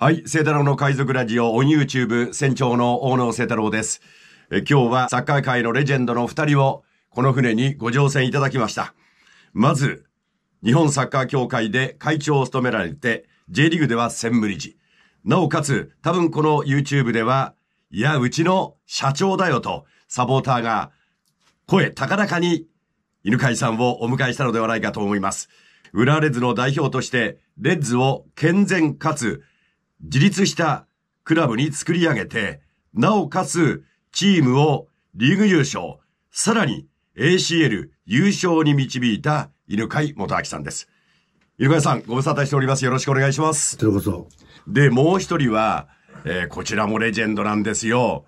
はい、聖太郎の海賊ラジオオン YouTube 船長の大野聖太郎です。え今日はサッカー界のレジェンドの二人をこの船にご乗船いただきました。まず、日本サッカー協会で会長を務められて、J リーグでは専務理事。なおかつ、多分この YouTube では、いや、うちの社長だよと、サポーターが声高々に犬飼さんをお迎えしたのではないかと思います。浦和レッズの代表として、レッズを健全かつ自立したクラブに作り上げて、なおかつチームをリーグ優勝、さらに ACL 優勝に導いた犬飼元明さんです。犬飼さん、ご無沙汰しております。よろしくお願いします。どうぞ。で、もう一人は、えー、こちらもレジェンドなんですよ。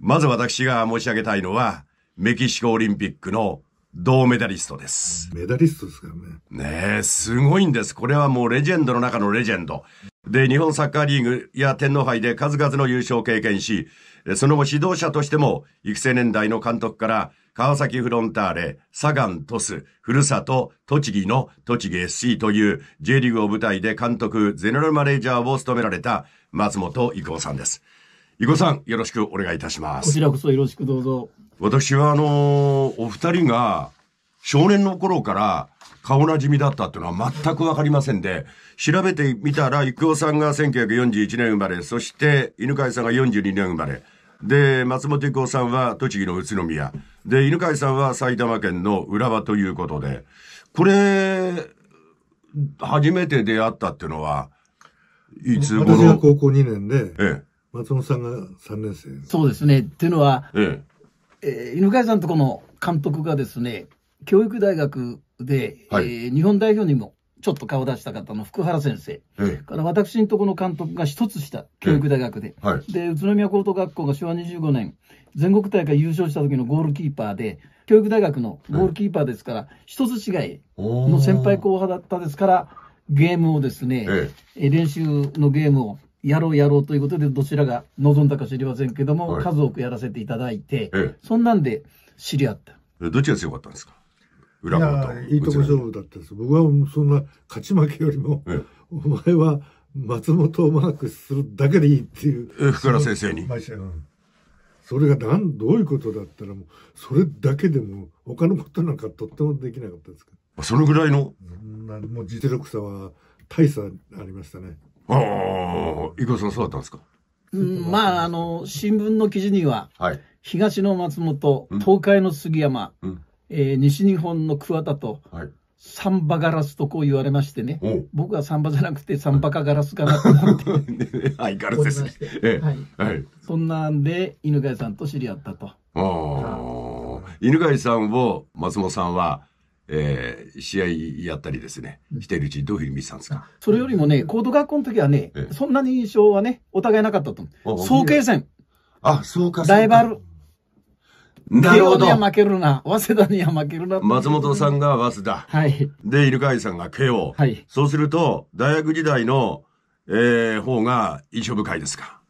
まず私が申し上げたいのは、メキシコオリンピックの銅メダリストです。メダリストですからね。ねえ、すごいんです。これはもうレジェンドの中のレジェンド。で、日本サッカーリーグや天皇杯で数々の優勝を経験し、その後指導者としても、育成年代の監督から、川崎フロンターレ、サガン、トス、ふるさと、栃木の栃木 SC という J リーグを舞台で監督、ゼネラルマネージャーを務められた松本伊子さんです。伊子さん、よろしくお願いいたします。こちらこそよろしくどうぞ。私はあのー、お二人が少年の頃から顔なじみだったっていうのは全くわかりませんで、調べてみたら、郁夫さんが1941年生まれ、そして犬飼さんが42年生まれ、で、松本郁夫さんは栃木の宇都宮、で、犬飼さんは埼玉県の浦和ということで、これ、初めて出会ったっていうのは、いつ頃私が高校2年で、ええ、松本さんが3年生。そうですね。っていうのは、えええ犬飼さんとこの監督がですね、教育大学で、はい、えー、日本代表にもちょっと顔出した方の福原先生、ええ、から私のところの監督が一つした教育大学で、えはい、で宇都宮高等学校が昭和25年、全国大会優勝した時のゴールキーパーで、教育大学のゴールキーパーですから、一つ違いの先輩後輩だったですから、ゲームをですね、え練習のゲームをやろうやろうということで、どちらが望んだか知りませんけども、はい、数多くやらせていただいて、そんなんで知り合った。どっちが強かったんですか裏方いいとこ勝負だったです僕はそんな勝ち負けよりも、お前は松本をマークするだけでいいっていう福原先生に、それがなんどういうことだったらもうそれだけでも他のことなんかとってもできなかったですからそのぐらいのもう実力差は大差ありましたねああ伊藤さんそうだったんですかうん、まああの新聞の記事には、はい、東の松本東海の杉山、うんえー、西日本の桑田と、はい、サンバガラスとこう言われましてね、僕はサンバじゃなくてサンバかガラスかなと思って 相変わらずですね、はいはい、そんなんで犬飼さんと知り合ったと。あ犬飼さんを松本さんはえー、試合やったりですね、しているうちどういうふうに見てたんですかそれよりもね、高等学校の時はね、そんなに印象はね、お互いなかったと思慶戦。あ、そうか、ライバルなるほど。には負けるな。早稲田には負けるな。松本さんが早稲田。はい。で、犬飼さんが慶応。はい。そうすると、大学時代の、えー、方が印象深いですか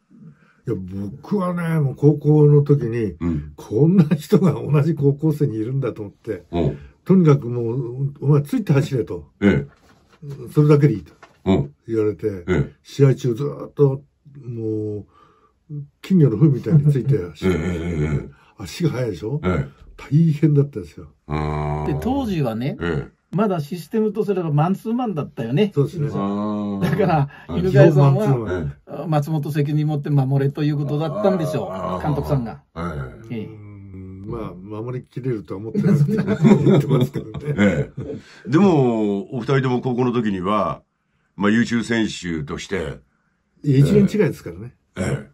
いや、僕はね、もう高校の時に、うん、こんな人が同じ高校生にいるんだと思って、うん、とにかくもう、お前ついて走れと。ええ、それだけでいいと。うん。言われて、ええ、試合中ずっと、もう、金魚の糞みたいについて走って、え足が速いでしょ、え大変だったですよ。で当時はね、ええまだシステムとすればマンツーマンだったよね。そうですね。だから、犬飼さんは、松本責任持って守れということだったんでしょう、監督さんが。まあ、守りきれるとは思ってなますけどね。でも、お二人とも高校の時には、まあ、優秀選手として。一年違いですからね。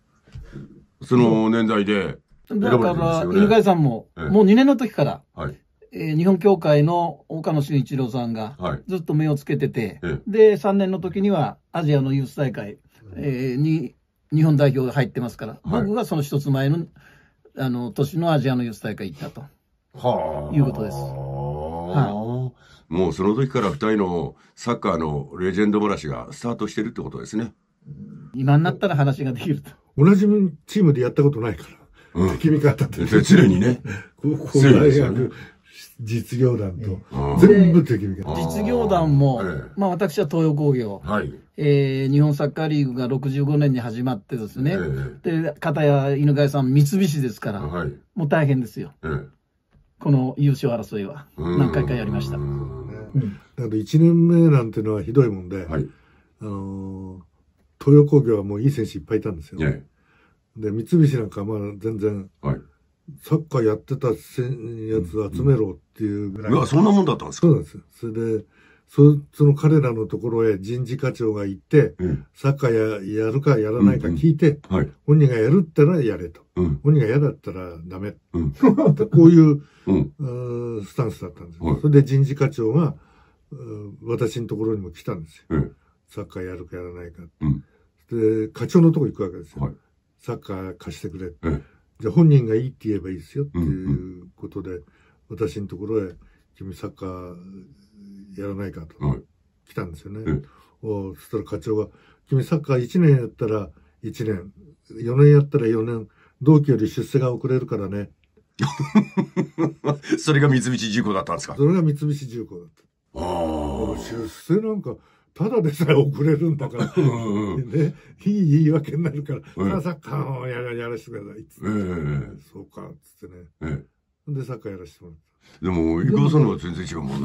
その年代で、だから、犬飼、さんも、ええ、もう2年の時から、はいえー、日本協会の岡野俊一郎さんが、ずっと目をつけてて、はい、で、3年の時にはアジアのユース大会、えー、に日本代表が入ってますから、はい、僕がその一つ前の、あの、年のアジアのユース大会行ったと。はあ。いうことです。はあ。もうその時から2人のサッカーのレジェンド話がスタートしてるってことですね。今になったら話ができると。同じチームでやったことないから。敵味方と。常にね。高校、大学、実業団と、全部敵味方。実業団も、まあ私は東洋工業、はいえー、日本サッカーリーグが65年に始まってですね、えー、で、片や犬飼さん、三菱ですから、はい、もう大変ですよ。えー、この優勝争いは、何回かやりました。ね、だから1年目なんてのはひどいもんで、はい、あのー、東洋工業はもういい選手いっぱいいたんですよ、ね。で、三菱なんかまあ全然、はい、サッカーやってたやつ集めろっていうぐらい。うんうん、いや、そんなもんだったんですかそうなんですよ。それで、そその彼らのところへ人事課長が行って、うん、サッカーややるかやらないか聞いて、うんうんはい、本人がやるったらやれと、うん、本人が嫌だったらダメ、うん、こういう、うん、スタンスだったんです、はい、それで人事課長が私のところにも来たんですよ、サッカーやるかやらないか、うん、で課長のとこ行くわけですよ、はいサッカー貸してくれ、うん、じゃあ本人がいいって言えばいいですよっていうことで、うんうん、私のところへ君サッカーやらないかと、来たんですよね、うおそしたら課長が君サッカー1年やったら1年4年やったら4年同期より出世が遅れるからね それが三菱重工だったんですかそれが三菱重工だったああ出世なんかただでさえ遅れるんだから、うんうん、ね、いい言い訳になるから、サッカーをやらやらせてくださいっつって、えー、そうかっつってね、ええ、でサッカーやらせてもらった。でも、伊藤さんのは全然違うもん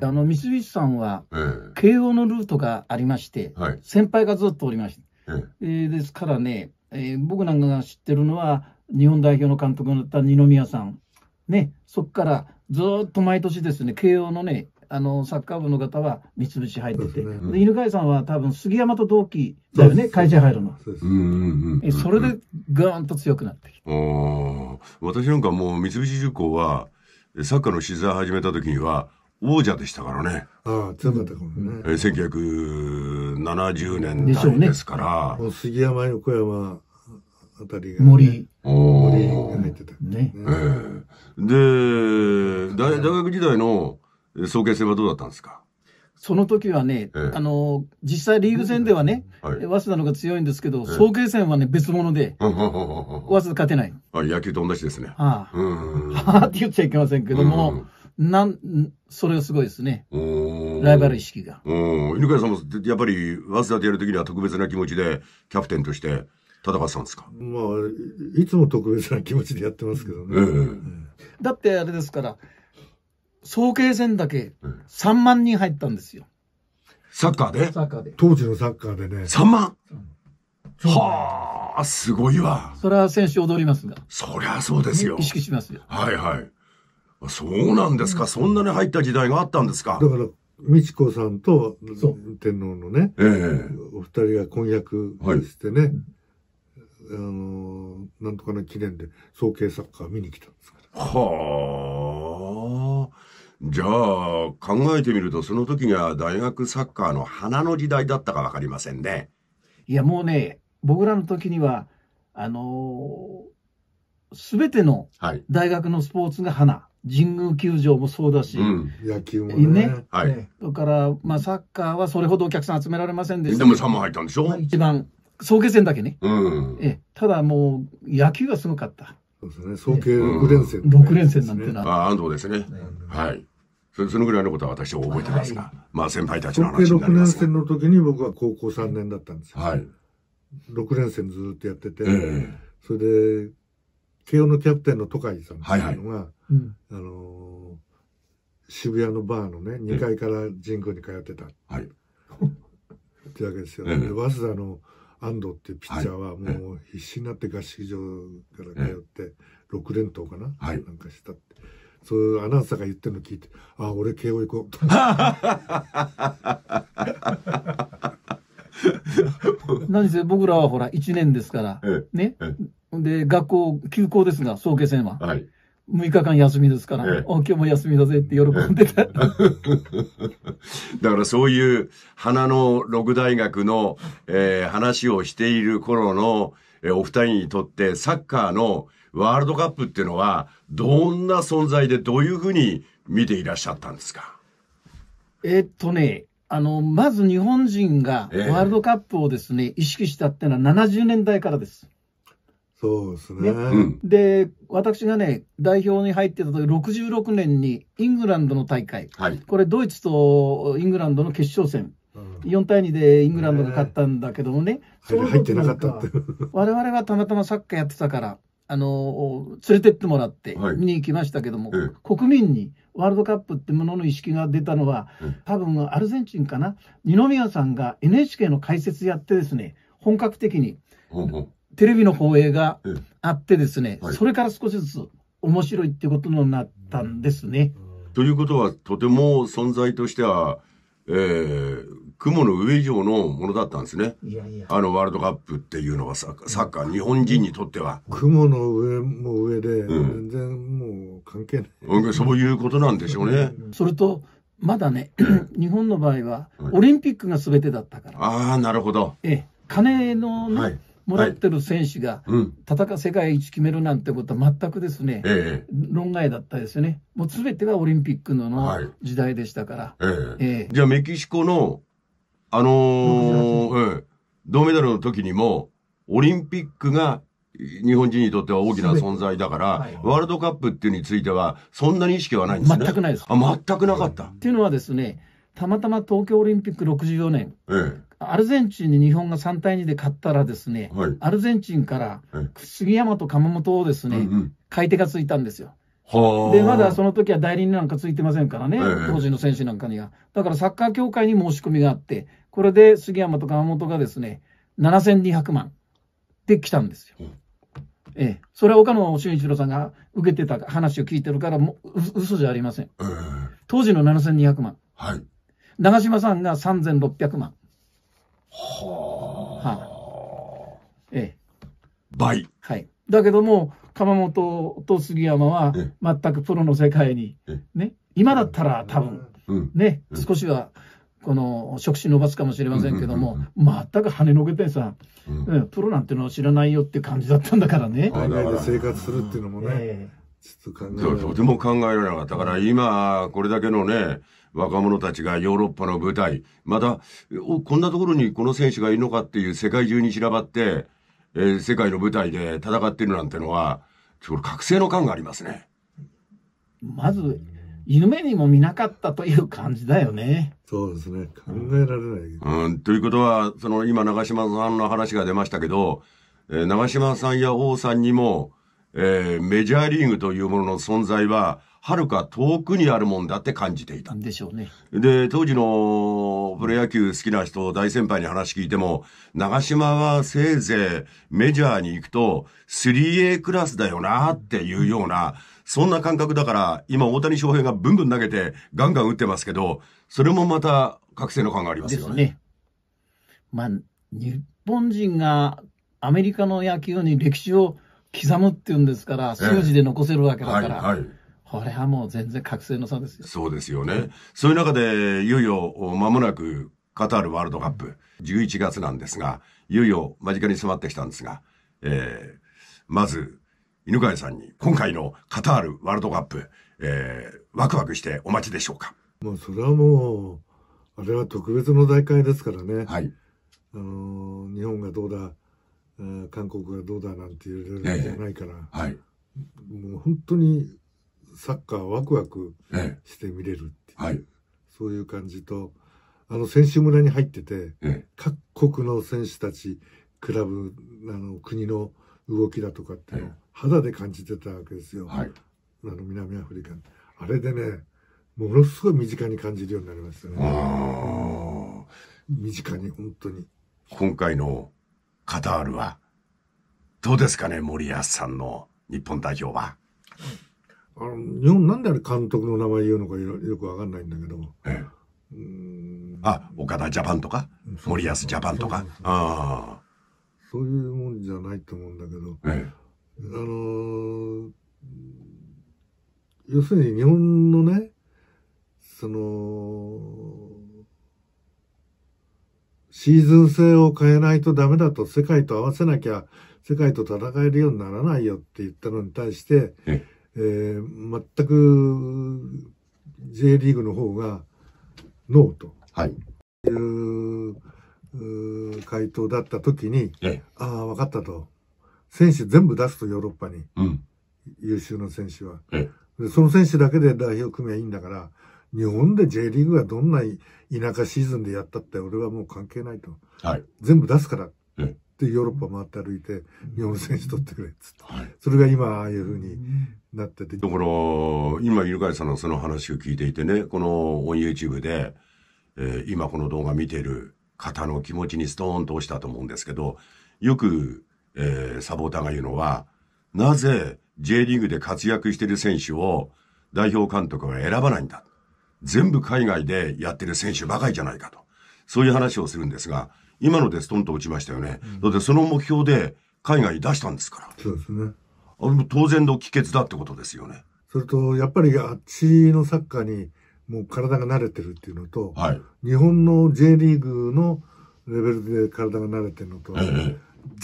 な。あの、三菱さんは、え慶応のルートがありまして、はい、先輩がずっとおりまして、ええー、ですからね、えー、僕なんかが知ってるのは、日本代表の監督になった二宮さん、ね、そこからずっと毎年ですね、慶応のね、あのサッカー部の方は三菱入ってて、ね犬飼さんは多分杉山と同期だよね、会社入るの。それでガーンと強くなってきて。私なんかもう三菱重工は、サッカーの取材始めた時には、王者でしたからね。ああ、強かったかもね。え1970年代ですから。ね、杉山、横山あたりが、ね、森。森が入ってた。ね。ねえー、で大、大学時代の早慶戦はどうだったんですかその時はね、ええ、あの、実際リーグ戦ではね、はい、早稲田の方が強いんですけど、早慶戦はね、別物で、早稲田勝てない。あ野球と同じですね。はあ、はあ って言っちゃいけませんけども、なん、それがすごいですね。ライバル意識が。犬飼さんも、やっぱり、早稲田でやるときには特別な気持ちで、キャプテンとして、戦ってたんですかまあ、いつも特別な気持ちでやってますけどね。ええ、だってあれですから、早慶戦だけ3万人入ったんですよ。サッカーでサッカーで。当時のサッカーでね。3万、うん、はあ、すごいわ。それは選手踊りますが。そりゃそうですよ。意識しますよ。はいはい。そうなんですか、うん、そんなに入った時代があったんですか。だから、美智子さんと天皇のね、えー、お二人が婚約してね、はい、あのー、なんとかの記念で、早慶サッカー見に来たんですから。はあ。じゃあ、考えてみると、その時が大学サッカーの花の時代だったかわかりませんね。いや、もうね、僕らの時には、あのす、べての大学のスポーツが花。はい、神宮球場もそうだし、うん、野球もね。ねはい。だから、まあ、サッカーはそれほどお客さん集められませんでした。でも3万入ったんでしょ、まあ、一番、総決戦だけね。うん。え、ただもう、野球がすごかった。そうですね。総計6連戦、ね、うん、6連戦なんていうのあ、安藤ですね。はい。そそのぐらいのことは私は覚えてますが、はい、まあ先輩たちの話になります6年生の時に僕は高校3年だったんですよ。はい。6年生ずっとやってて、えー、それで、慶応のキャプテンの都会さんっていうのが、はいはい、あのー、渋谷のバーのね、2階から人工に通ってた。はい。ってわけですよ、ね。えー、早稲田の安藤っていうピッチャーはもう必死になって合宿場から通って、6連投かな、はい、なんかしたって。そういうアナウンサーが言ってるの聞いて、あ、俺慶応行こう。何せ僕らはほら1年ですから、ね。で、学校休校ですが、早慶戦は。はい。6日間休みですから、今日も休みだぜって喜んでた。だからそういう花の六大学の、えー、話をしている頃の、えー、お二人にとってサッカーの、ワールドカップっていうのは、どんな存在でどういうふうに見ていらっしゃったんですかえっとね、あの、まず日本人がワールドカップをですね、えー、意識したっていうのは70年代からです。そうですね、うん、で、私がね、代表に入ってた時、66年にイングランドの大会、はい、これドイツとイングランドの決勝戦、うん、4対2でイングランドが勝ったんだけどもね、入ってなかったって。我々はたまたまサッカーやってたから、あの、連れてってもらって見に行きましたけども、はい、国民にワールドカップってものの意識が出たのは、多分アルゼンチンかな、二宮さんが NHK の解説やってですね、本格的に、テレビの放映があってですね、はい、それから少しずつ面白いってことになったんですね。ということは、とても存在としては、えー、雲の上以上のものだったんですね。いやいやあのワールドカップっていうのはサッカー、日本人にとっては。雲の上も上で、うん、全然もう関係ない。そういうことなんでしょうね。それと、まだね、日本の場合は、オリンピックが全てだったから。はい、ああ、なるほど。ええ、金のね、はいもらってる選手が、戦、う世界一決めるなんてことは全くですね、え論外だったですよね。もうすべてがオリンピックのの時代でしたから。はい、ええじゃあメキシコの、あのー、え銅メダルの時にも、オリンピックが日本人にとっては大きな存在だから、はい、ワールドカップっていうについては、そんなに意識はないんですね。全くないです。あ、全くなかった。っていうのはですね、たまたま東京オリンピック64年、ええ、アルゼンチンに日本が3対2で勝ったらですね、はい、アルゼンチンから杉山と鎌本をですね、買い手がついたんですよ。で、まだその時は代理人なんかついてませんからね、え当時の選手なんかには。だからサッカー協会に申し込みがあって、これで杉山と鎌本がですね、7200万で来たんですよ。ええ、それは岡野俊一郎さんが受けてた話を聞いてるからもう、嘘じゃありません。え当時の7200万。はい。長嶋さんが3600万。はあ、はあ。ええ。倍。はい。だけども、鎌本と杉山は全くプロの世界に、ね、今だったら多分、ん、ね、少しは、この触手伸ばすかもしれませんけども、全く跳ねのけてさ、うん、プロなんてのは知らないよって感じだったんだからね。海外で生活するっていうのもね、えー、ちょっと考えられなかった。から今、これだけのね、若者たちがヨーロッパの舞台、また、こんなところにこの選手がいるのかっていう世界中に散らばって、えー、世界の舞台で戦ってるなんてのは、ちょこれ覚醒の感がありますね。まず、夢にも見なかったという感じだよね。そうですね。考えられない。うん、ということは、その今長嶋さんの話が出ましたけど、えー、長嶋さんや王さんにも、えー、メジャーリーグというものの存在は、はるか遠くにあるもんだって感じていた。でしょうね。で、当時のプロ野球好きな人、大先輩に話聞いても、長島はせいぜいメジャーに行くと 3A クラスだよなっていうような、そんな感覚だから、今大谷翔平がブンブン投げてガンガン打ってますけど、それもまた覚醒の感がありますよね。ですね。まあ、日本人がアメリカの野球に歴史を刻むっていうんですから、数字で残せるわけだから。ええはいはいこれはもう全然覚醒の差ですよ。そうですよね。そういう中で、いよいよ間もなくカタールワールドカップ、11月なんですが、いよいよ間近に迫ってきたんですが、えー、まず、犬飼さんに今回のカタールワールドカップ、えー、ワクワクしてお待ちでしょうか。もうそれはもう、あれは特別の大会ですからね。はい。あのー、日本がどうだ、えー、韓国がどうだなんていうレベルじゃないから、えー、はい。もう本当にサッカーワクワクして見れるっていう、はい、そういう感じと、あの選手村に入ってて、え、各国の選手たち、クラブ、あの国の動きだとかっていうのを肌で感じてたわけですよ、はい、あの南アフリカあれでね、ものすごい身近に感じるようになりましたね。あ身近に、本当に。今回のカタールは、どうですかね、森保さんの日本代表は。あの日本なんであれ監督の名前言うのかよくわかんないんだけど、ええ、あ岡田ジャパンとか森保ジャパンとかあそういうもんじゃないと思うんだけど、ええ、あのー、要するに日本のねそのシーズン制を変えないとダメだと世界と合わせなきゃ世界と戦えるようにならないよって言ったのに対して、えええー、全く J リーグの方がノーという、回答だった時に、ええ、ああ、分かったと。選手全部出すとヨーロッパに、うん、優秀な選手は、ええ、その選手だけで代表組はいいんだから、日本で J リーグがどんな田舎シーズンでやったって俺はもう関係ないと。はい、全部出すから。ええでヨーロッパ回って歩いて日本選手取ってくれっつって、はい、それが今ああいうふうになっててだから今犬飼さんのその話を聞いていてねこのオン YouTube で、えー、今この動画見てる方の気持ちにストーンと押したと思うんですけどよく、えー、サポーターが言うのはなぜ J リーグで活躍してる選手を代表監督は選ばないんだ全部海外でやってる選手ばかりじゃないかとそういう話をするんですが今のでストンと落ちましたよね。だってその目標で海外出したんですから。そうですね。あれも当然の帰結だってことですよね。それと、やっぱりあっちのサッカーにもう体が慣れてるっていうのと、はい、日本の J リーグのレベルで体が慣れてるのと、えー、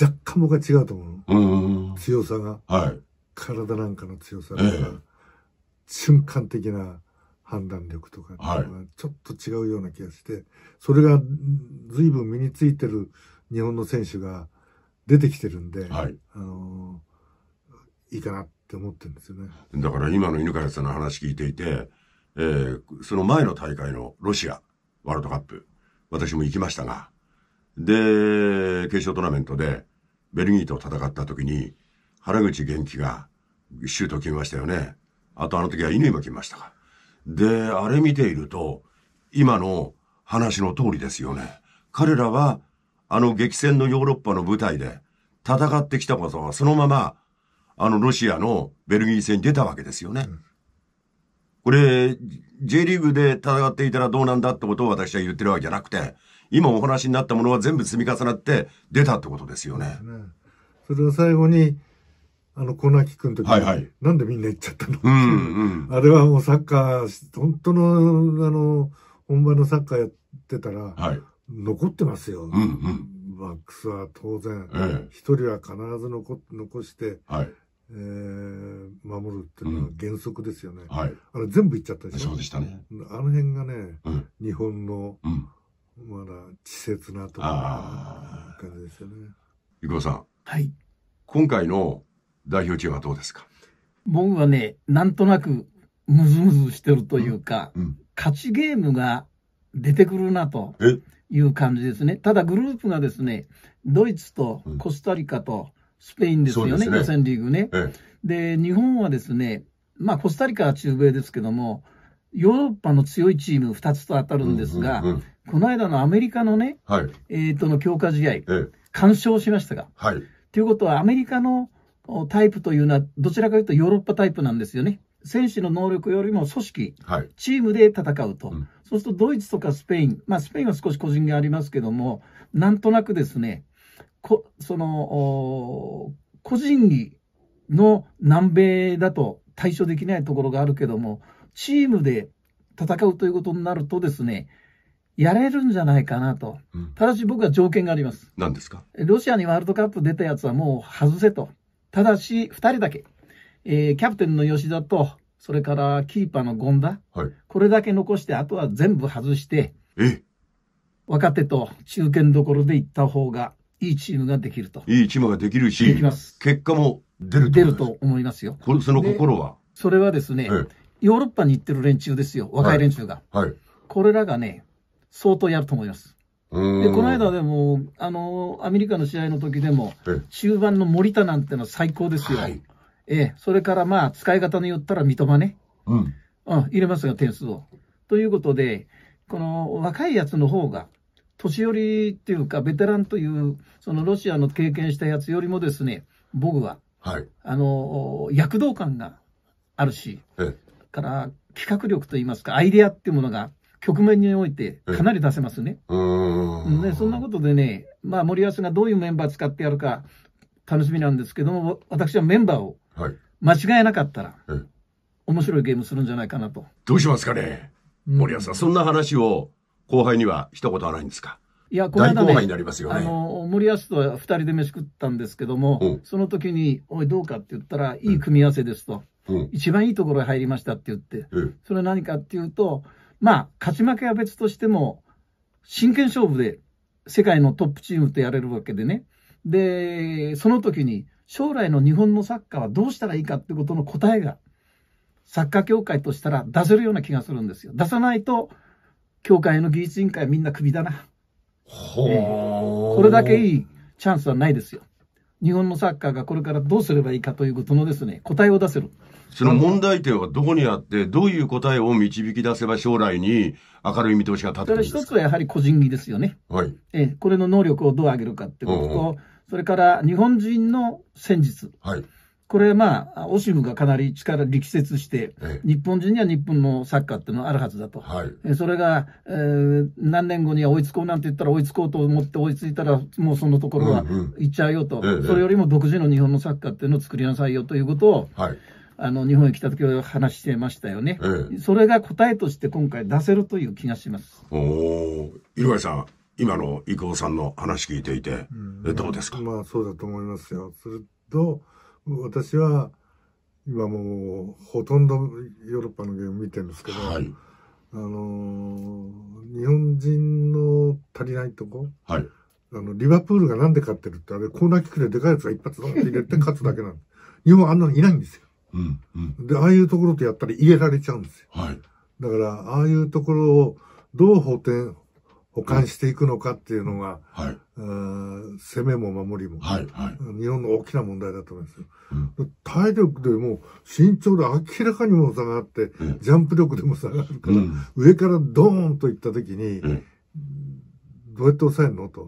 若干僕は違うと思う。うん強さが、はい。体なんかの強さが、えー、瞬間的な判断力とかいちょっと違うような気がして、それが随分身についてる日本の選手が出てきてるんで、はい、あのいいかなって思ってるんですよね。だから今の犬飼さんの話聞いていて、えー、その前の大会のロシアワールドカップ、私も行きましたが、で、決勝トーナメントでベルギーと戦った時に、原口元気がシュート決めましたよね。あとあの時は犬も決めましたか。で、あれ見ていると、今の話の通りですよね。彼らは、あの激戦のヨーロッパの舞台で戦ってきたことは、そのまま、あのロシアのベルギー戦に出たわけですよね。うん、これ、J リーグで戦っていたらどうなんだってことを私は言ってるわけじゃなくて、今お話になったものは全部積み重なって出たってことですよね。それは最後に、あの、小泣キ君とき、はいはい、なんでみんな行っちゃったのう、んうん、あれはもうサッカー、本当の、あの、本場のサッカーやってたら、はい、残ってますよ。うんうん、バックスは当然、一、ええ、人は必ず残残して、はいえー、守るっていうのは原則ですよね。うん、はい、あれ全部行っちゃったでしょ。そうでしたね。あの辺がね、うん、日本の、うん、まだ稚拙なところ感じですよね。伊くさん。はい。今回の代表チームはどうですか僕はね、なんとなくムズムズしてるというか、うんうん、勝ちゲームが出てくるなという感じですね。ただグループがですね、ドイツとコスタリカとスペインですよね、うん、ね予選リーグね。で、日本はですね、まあコスタリカは中米ですけども、ヨーロッパの強いチーム2つと当たるんですが、うんうんうん、この間のアメリカのね、はい、えっ、ー、との強化試合、完勝しましたが、はい、ということはアメリカのタイプというのは、どちらかというとヨーロッパタイプなんですよね。選手の能力よりも組織、はい、チームで戦うと、うん、そうするとドイツとかスペイン、まあ、スペインは少し個人がありますけども、なんとなくですね、こその個人技の南米だと対処できないところがあるけども、チームで戦うということになるとですね、やれるんじゃないかなと、うん、ただし僕は条件があります。何ですかロシアにワールドカップ出たやつはもう外せと。ただし、2人だけ、えー、キャプテンの吉田と、それからキーパーの権田、はい、これだけ残して、あとは全部外して、え若手と中堅どころで行った方がいいチームができると。いいチームができるし、結果も出ると出ると思いますよ。これその心はそれはですね、ええ、ヨーロッパに行ってる連中ですよ、若い連中が。はい、はい、これらがね、相当やると思います。でこの間でもあの、アメリカの試合の時でも、中盤の森田なんてのは最高ですよ。はい、えそれからまあ、使い方によったら三笘ね。うん。うん、入れますが、点数を。ということで、この若いやつの方が、年寄りっていうか、ベテランという、そのロシアの経験したやつよりもですね、僕は、はい、あの、躍動感があるし、え、から企画力といいますか、アイデアっていうものが局面においてかなり出せますね。うんねそんなことでね、まあ、森保がどういうメンバー使ってやるか楽しみなんですけども、私はメンバーを間違えなかったら、はい、面白いゲームするんじゃないかなと。どうしますかね、森保さん、そんな話を後輩には一言はないんですかいや、この間、ね、になりますよね。あの、森保とは二人で飯食ったんですけども、その時に、おい、どうかって言ったら、いい組み合わせですと、うん、一番いいところへ入りましたって言って、うん、それは何かっていうと、まあ、勝ち負けは別としても、真剣勝負で世界のトップチームとやれるわけでね。で、その時に将来の日本のサッカーはどうしたらいいかってことの答えが、サッカー協会としたら出せるような気がするんですよ。出さないと、協会の技術委員会はみんなクビだな。えー、これだけいいチャンスはないですよ。日本のサッカーがこれからどうすればいいかということのですね、答えを出せる。その問題点はどこにあって、どういう答えを導き出せば将来に明るい見通しが立つ。てるんですか一つはやはり個人技ですよね。はい。え、これの能力をどう上げるかってことと、うんうん、それから日本人の戦術。はい。これまあ、オシムがかなり力力説して、日本人には日本のサッカーっていうのはあるはずだと。はい、それが、えー、何年後には追いつこうなんて言ったら追いつこうと思って追いついたら、もうそのところは行っちゃうよと、うんうん、それよりも独自の日本のサッカーっていうのを作りなさいよということを、はい、あの日本へ来た時は話してましたよね、ええ、それが答えとして今回出せるという気がしますおお井上さん今の郁夫さんの話聞いていて、うん、どうですかまあそうだと思いますよすると私は今もうほとんどヨーロッパのゲーム見てるんですけど、はい、あの日本人の足りないとこ、はい、あのリバプールがなんで勝ってるってあれコーナーキックででかいやつが一発ドンって入れて勝つだけなんで日本あんなのいないんですよ。うんうん、でああいうところとやったら入れられちゃうんですよ。はい、だからああいうところをどう補填保管していくのかっていうのが、はい、攻めも守りも、はいはい、日本の大きな問題だと思いますよ。うん、体力でも身長で明らかにも差がって、ジャンプ力でも下がるから、うん、上からドーンといった時に、うん、どうやって抑えるのと、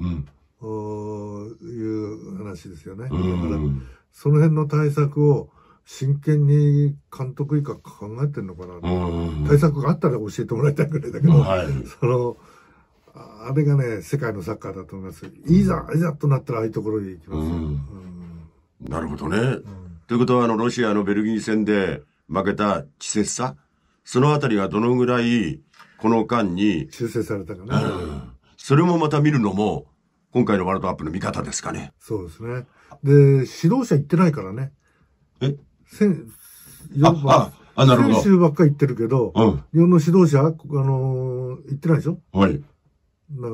いう話ですよね。だからその辺の対策を、真剣に監督以下考えてるのかな、対策があったら教えてもらいたいぐらいだけど、はい、その、あれがね、世界のサッカーだと思います。いざ、いざとなったらああいうところに行きますうん、なるほどね。うん、ということは、あの、ロシアのベルギー戦で負けた稚拙さ、そのあたりがどのぐらい、この間に。修正されたかな、うん。それもまた見るのも、今回のワールドカップの見方ですかね。そうですね。で、指導者行ってないからね。え選、4番。あ、なるほど。選手ばっかり行ってるけど、うん、日本の指導者、あのー、行ってないでしょはい。だから、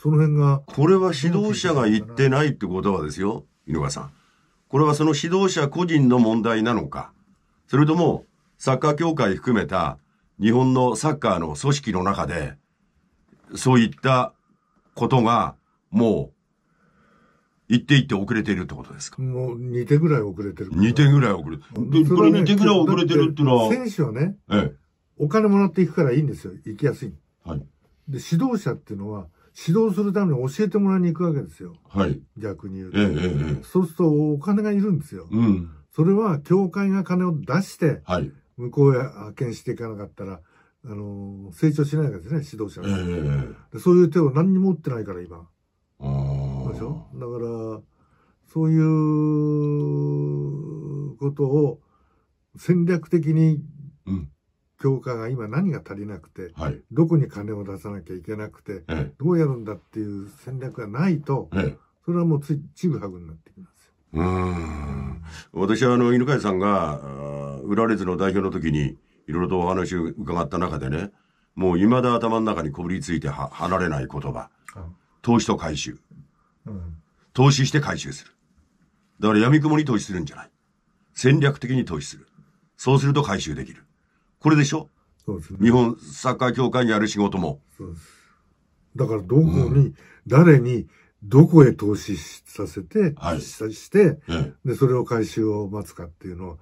その辺が。これは指導者が言ってないってことはですよ、井上さん。これはその指導者個人の問題なのか、それともサッカー協会含めた日本のサッカーの組織の中で、そういったことがもう言って言って遅れてるってことですかもう2てぐらい遅れてる。2てぐらい遅れてる。これ、ね、2手ぐらい遅れてるっていうのは。選手はね、ええ、お金もらっていくからいいんですよ。行きやすい。はい。で、指導者っていうのは、指導するために教えてもらいに行くわけですよ。はい。逆に言うと。えええ、そうするとお金がいるんですよ。うん。それは、教会が金を出して、はい。向こうへ派遣していかなかったら、あのー、成長しないわけですね、指導者が、ええで。そういう手を何にも持ってないから、今。ああ。でしょだから、そういうことを戦略的に、うん。教科が今何が足りなくて、はい、どこに金を出さなきゃいけなくて、ええ、どうやるんだっていう戦略がないと、え、それはもうつちぐはぐになってきますうん私はあの犬飼さんが浦レズの代表の時にいろいろとお話を伺った中でねもういまだ頭の中にこびりついては離れない言葉、投資と回収、うん、投資して回収するだからやみくもに投資するんじゃない戦略的に投資するそうすると回収できるこれでしょそうですね。日本サッカー協会にある仕事も。そうです。だからどこに、誰に、どこへ投資させて、はい、して、で、それを回収を待つかっていうのは、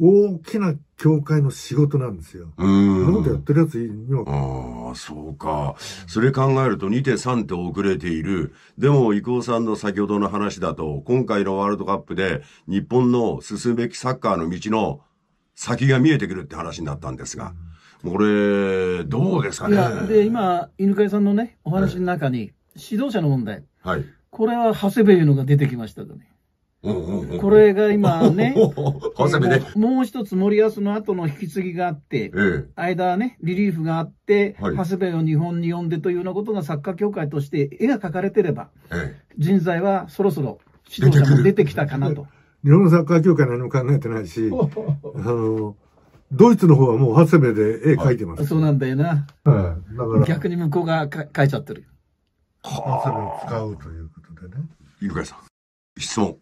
大きな協会の仕事なんですよ。うん。そんなことやってるやついは。ああ、そうか。それ考えると2手3手遅れている。でも、伊藤さんの先ほどの話だと、今回のワールドカップで日本の進むべきサッカーの道の先が見えてくるって話になったんですが、これ、どうですかね。いや、で、今、犬飼さんのね、お話の中に、指導者の問題。はい。これは長谷部いうのが出てきましたね。これが今ね、もう一つ森保の後の引き継ぎがあって、間はね、リリーフがあって、長谷部を日本に呼んでというようなことがサッカー協会として絵が描かれてれば、人材はそろそろ指導者も出てきたかなと。日本のサッカー協会何も考えてないし、あの、ドイツの方はもう長谷部で絵描いてます。そうなんだよな。はい。だから。逆に向こうが描いちゃってる。は谷部を使うということでね。ゆかさん、質問。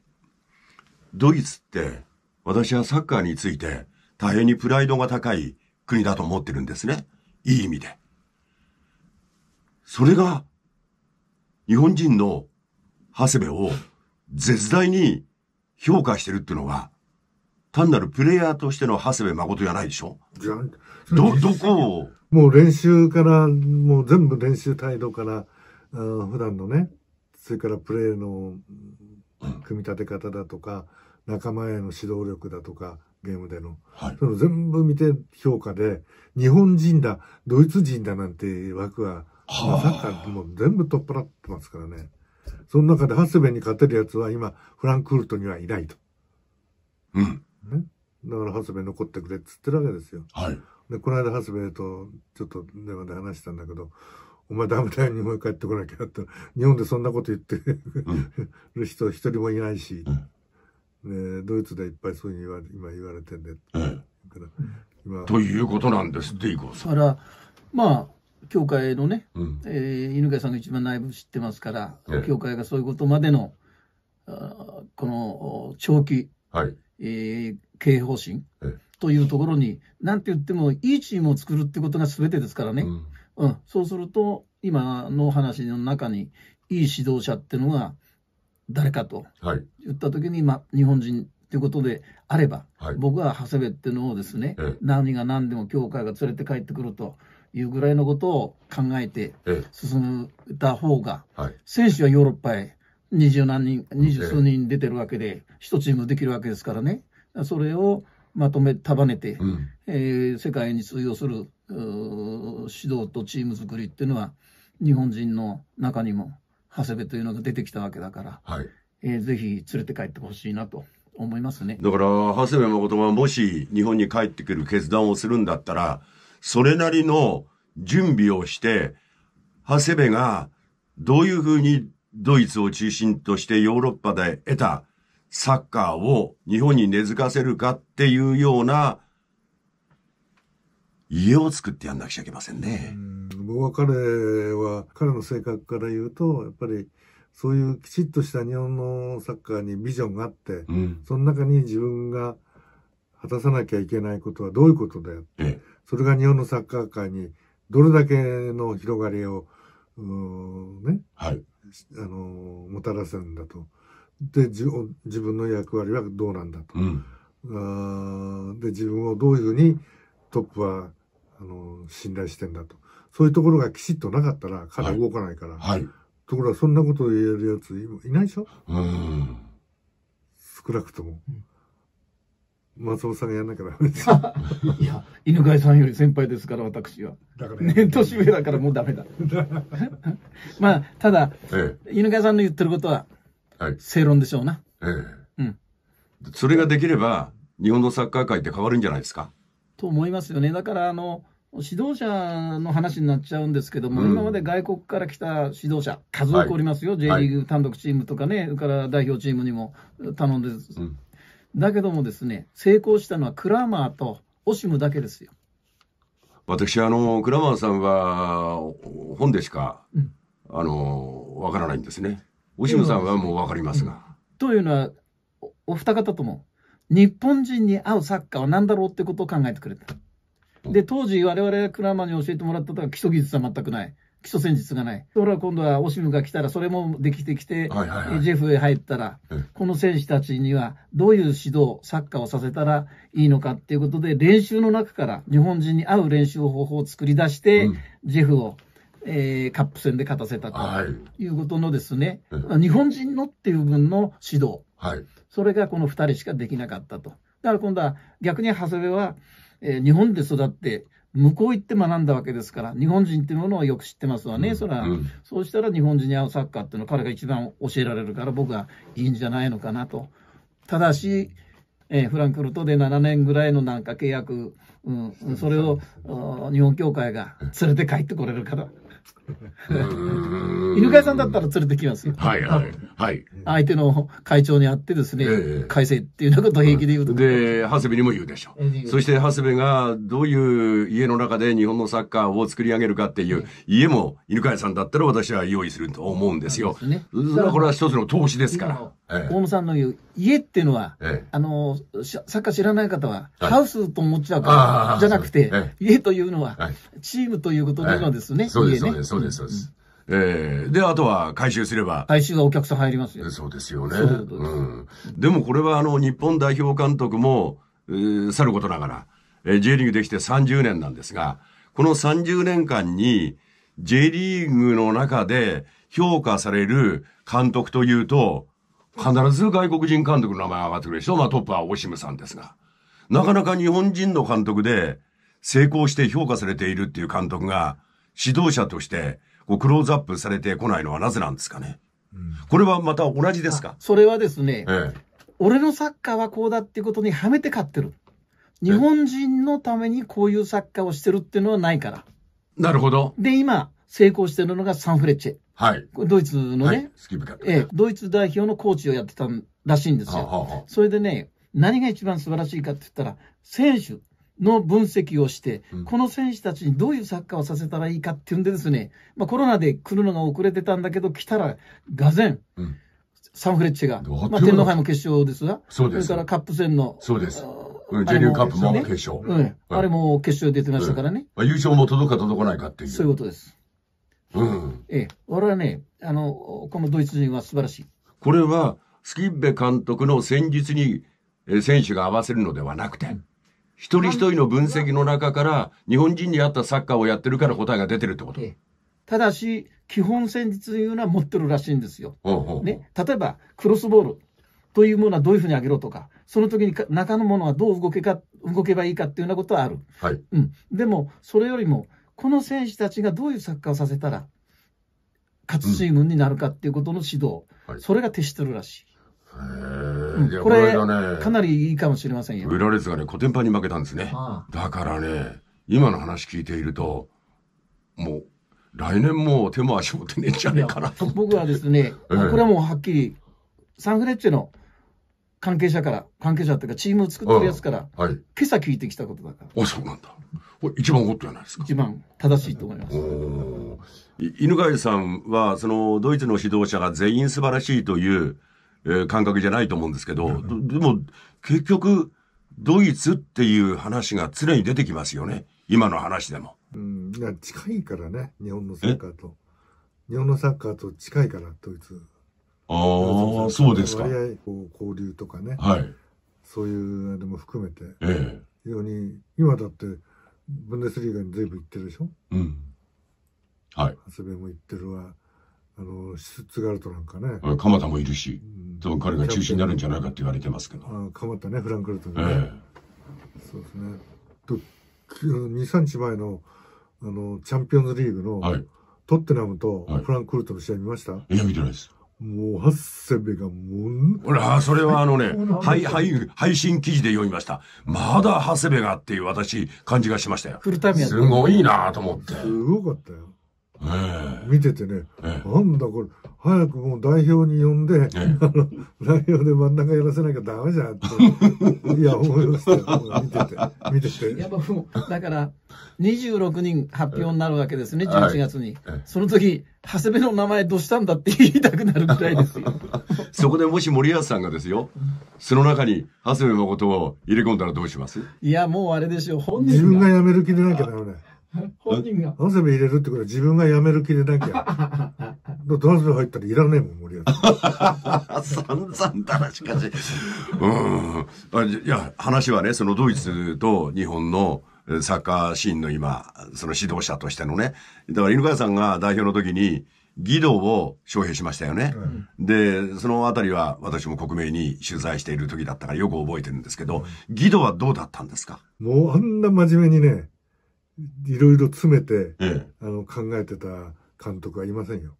ドイツって、私はサッカーについて大変にプライドが高い国だと思ってるんですね。いい意味で。それが、日本人の長谷部を絶大に評価してるっていうのは、単なるプレイヤーとしての長谷部誠じゃないでしょじゃど、どこをもう練習から、もう全部練習態度から、あ普段のね、それからプレーの組み立て方だとか、うん、仲間への指導力だとか、ゲームでの。はい、その全部見て評価で、日本人だ、ドイツ人だなんて枠は、はあ、サッカーも全部取っ払ってますからね。その中で長谷部に勝てる奴は今、フランクフルトにはいないと。うん。ね。だから長谷部残ってくれっつってるわけですよ。はい。で、この間長谷部とちょっと電話で話したんだけど、お前ダメだよ、日本へ帰ってこなきゃって。日本でそんなこと言って る人一人もいないし、うん、ね、ドイツでいっぱいそういうふうに今言われてんで。ということなんです、デイゴさん。だから、まあ、教会のね、うん、えー、犬飼さんが一番内部知ってますから、教会がそういうことまでの、この長期、はいえー、経営方針というところに、なんて言っても、いいチームを作るってことがすべてですからね、うん、うん、そうすると、今の話の中に、いい指導者っていうのが誰かと言ったときに、はいま日本人ということであれば、はい、僕は長谷部っていうのをですね、何が何でも教会が連れて帰ってくるというぐらいのことを考えて進めた方が、はい、選手はヨーロッパへ二十何人、二十数人出てるわけで、一、チームできるわけですからね、それをまとめ、束ねて、うん、え世界に通用する指導とチーム作りっていうのは、日本人の中にも長谷部というのが出てきたわけだから、はいえぜひ連れて帰ってほしいなと。思いますねだから長谷部誠がもし日本に帰ってくる決断をするんだったらそれなりの準備をして、長谷部がどういうふうにドイツを中心としてヨーロッパで得たサッカーを日本に根付かせるかっていうような家を作ってやんなくちゃいけませんね。ん僕は彼は、彼の性格から言うと、やっぱりそういうきちっとした日本のサッカーにビジョンがあって、うん、その中に自分が果たさなきゃいけないことはどういうことだよって。それが日本のサッカー界にどれだけの広がりを、ね、はい、あのもたらすんだと。で自分の役割はどうなんだと。うん、で自分をどういうふうにトップはあの信頼してんだと。そういうところがきちっとなかったら彼は動かないから。はい、ところがそんなことを言えるやついないでしょうん少なくとも。うん松尾さんがやんなきゃダメです いや、犬飼さんより先輩ですから、私は。だから年上だからもうダメだ。まあ、ただ、ええ、犬飼さんの言ってることは、はい、正論でしょうな。ええ。うん。それができれば、日本のサッカー界って変わるんじゃないですか。と思いますよね。だから、あの、指導者の話になっちゃうんですけども、うん、今まで外国から来た指導者、数多くおりますよ、はい、J リーグ単独チームとかね、それ、はい、から代表チームにも頼んで、うんだけどもですね、成功したのはクラマーとオシムだけですよ。私、あの、クラマーさんは本でしか、うん、あの、わからないんですね。オシムさんはもうわかりますが、うん。というのは、お二方とも、日本人に合うサッカーは何だろうってことを考えてくれた。で、当時我々がクラマーに教えてもらったのは基礎技術は全くない。基礎戦術がない。それは今度はオシムが来たら、それもできてきて、はいはいはい、ジェフへ入ったら、この選手たちにはどういう指導、サッカーをさせたらいいのかっていうことで、練習の中から日本人に合う練習方法を作り出して、うん、ジェフを、えー、カップ戦で勝たせたということのですね、はい、日本人のっていう分の指導、はい、それがこの2人しかできなかったと。だから今度は逆に長谷部は、えー、日本で育って、向こう行って学んだわけですから、日本人っていうものをよく知ってますわね、うん、そら、うん、そうしたら日本人に合うサッカーっていうのを彼が一番教えられるから、僕はいいんじゃないのかなと。ただし、えー、フランクフルトで7年ぐらいのなんか契約、うん、それを日本協会が連れて帰ってこれるから。犬飼さんだったら連れてきますよ。はいはい。はい。相手の会長に会ってですね、えー、っていうようなことを平気で言うと、で、長谷部にも言うでしょう。そして長谷部がどういう家の中で日本のサッカーを作り上げるかっていう、家も犬飼さんだったら私は用意すると思うんですよ。すね、だからこれは一つの投資ですから。大野さんの言う家っていうのは、あの、サッカー知らない方は、ハウスと思っちゃうから、じゃなくて、家というのは、チームということなのですね。そうです、そうです、そうです、そうです。えで、あとは回収すれば。回収はお客さん入りますよ。そうですよね。うん。でもこれはあの、日本代表監督も、えさることながら、えー、J リーグできて30年なんですが、この30年間に J リーグの中で評価される監督というと、必ず外国人監督の名前が上がってくるでしょまあトップはオシムさんですが。なかなか日本人の監督で成功して評価されているっていう監督が指導者としてこうクローズアップされてこないのはなぜなんですかね、うん、これはまた同じですかそれはですね、ええ、俺のサッカーはこうだっていうことにはめて勝ってる。日本人のためにこういうサッカーをしてるっていうのはないから。なるほど。で、今、成功してるのがサンフレッチェ。はい。ドイツのね、はい、スキブ部ええ、ドイツ代表のコーチをやってたらしいんですよ。はあはあ、それでね、何が一番素晴らしいかって言ったら、選手の分析をして、うん、この選手たちにどういうサッカーをさせたらいいかっていうんでですね、まあ、コロナで来るのが遅れてたんだけど、来たら、がぜん、うん、サンフレッチェが、まあ、天皇杯も決勝ですが、そうですそれからカップ戦の、そうです。ジェニューカップも決勝、あれも決勝出てましたからね。まあ、優勝も届か届かないかっていう。そういうことです。うん、ええ、俺はね、あの、このドイツ人は素晴らしい。これは、スキッベ監督の戦術に選手が合わせるのではなくて、うん、一人一人の分析の中から、日本人に合ったサッカーをやってるから答えが出てるってこと。ええ、ただし、基本戦術というのは持ってるらしいんですよ。うね、例えば、クロスボールというものはどういうふうに上げろとか、その時に中のものはどう動けか動けばいいかっていうようなことはある。はい、うん、でも、それよりも、この選手たちがどういうサッカーをさせたら、勝つチームになるかっていうことの指導、うんはい、それが徹してるらしい。うん、これ、ね、かなりいいかもしれませんよ。ラレッがね、コテンパンに負けたんですね。ああだからね、今の話聞いていると、もう、来年も手も足も出ねえんじゃねえかなと。僕はですね、これはもうはっきり、サンフレッチェの関係者から、関係者っていうか、チームを作ってるやつから、はい、今朝聞いてきたことだから。あ、そうなんだ。これ一番ホットじゃないですか。一番正しいと思います。犬飼さんは、その、ドイツの指導者が全員素晴らしいという、えー、感覚じゃないと思うんですけど、でも、結局、ドイツっていう話が常に出てきますよね。今の話でも。うん、近いからね、日本のサッカーと。日本のサッカーと近いから、ドイツ。ああ、そうですか。割合、こう、交流とかね。はい。そういうあれも含めて。ええ。ように、今だって、ブンデスリーガーに全部行ってるでしょうん。はい。長谷部も行ってるわ。あの、シュツガルトなんかね。鎌田もいるし、多分彼が中心になるんじゃないかって言われてますけど。あ鎌田ね、フランクルトね。ええ。そうですね。と、2、3日前の、あの、チャンピオンズリーグの、はい、トッテナムとフランクフルトの試合見ました、はい、いや、見てないです。もう、ハッセベがもん。ほら、それはあのね、はい、はい、配信記事で読みました。まだハッセベがっていう私、感じがしましたよ。すごいなと思って。すごかったよ。えー、見ててね、えー、なんだこれ、早くもう代表に呼んで、えー、代表で真ん中やらせなきゃダメじゃんって、いや、思いましたよ。見てて、見てて。やっぱもう、だから、26人発表になるわけですね、11月に。はい、その時、長谷部の名前どうしたんだって言いたくなるぐらいですよ。そこでもし森保さんがですよ、その中に長谷部誠を入れ込んだらどうしますいや、もうあれでしょう、本人自分が辞める気でなきゃダメだよ。本人が。なぜ入れるってことは自分が辞める気でなきゃ。ダンス部入ったらいらねえもん、森山。散 々だな、しかし。うん。いや、話はね、そのドイツと日本の、サッカーシーンの今、その指導者としてのね。だから犬飼さんが代表の時に、義堂を招聘しましたよね。うん、で、そのあたりは私も克明に取材している時だったからよく覚えてるんですけど、義堂、はどうだったんですかもうあんな真面目にね、いろいろ詰めて、ええ、あの考えてた監督はいませんよ。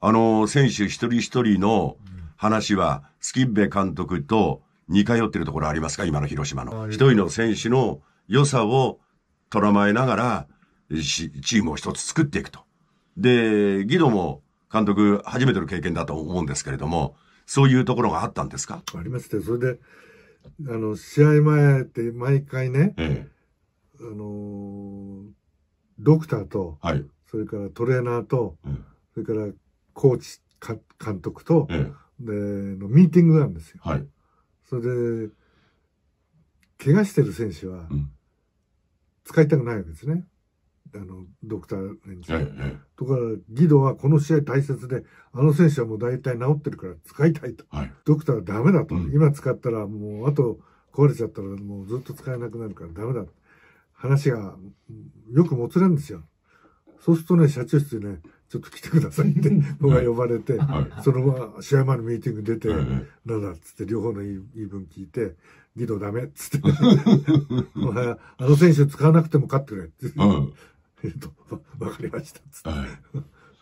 あの、選手一人一人の話は、スキッベ監督と似通ってるところありますか今の広島の。一人の選手の良さをらまえながら、チームを一つ作っていくと。で、ギドも監督初めての経験だと思うんですけれども、そういうところがあったんですかありまして、それで、あの、試合前って毎回ね、ええあのー、ドクターと、はい、それからトレーナーと、うん、それからコーチ、か監督と、ええ、でのミーティングなんですよ。はい、それで、怪我してる選手は、使いたくないわけですね。あの、ドクターレンジ、はとか、ギドはこの試合大切で、あの選手はもう大体治ってるから使いたいと。はい、ドクターはダメだと。うん、今使ったらもう、あと壊れちゃったらもうずっと使えなくなるからダメだと。話がよくもつれんですよ。そうするとね、社長室でね、ちょっと来てくださいって、僕が呼ばれて、はい、そのまま試合前のミーティング出て、なんだっつって、両方の言い分聞いて、義堂ダメっつって、お前、あの選手使わなくても勝ってくれって言う と、わかりましたっつって。はい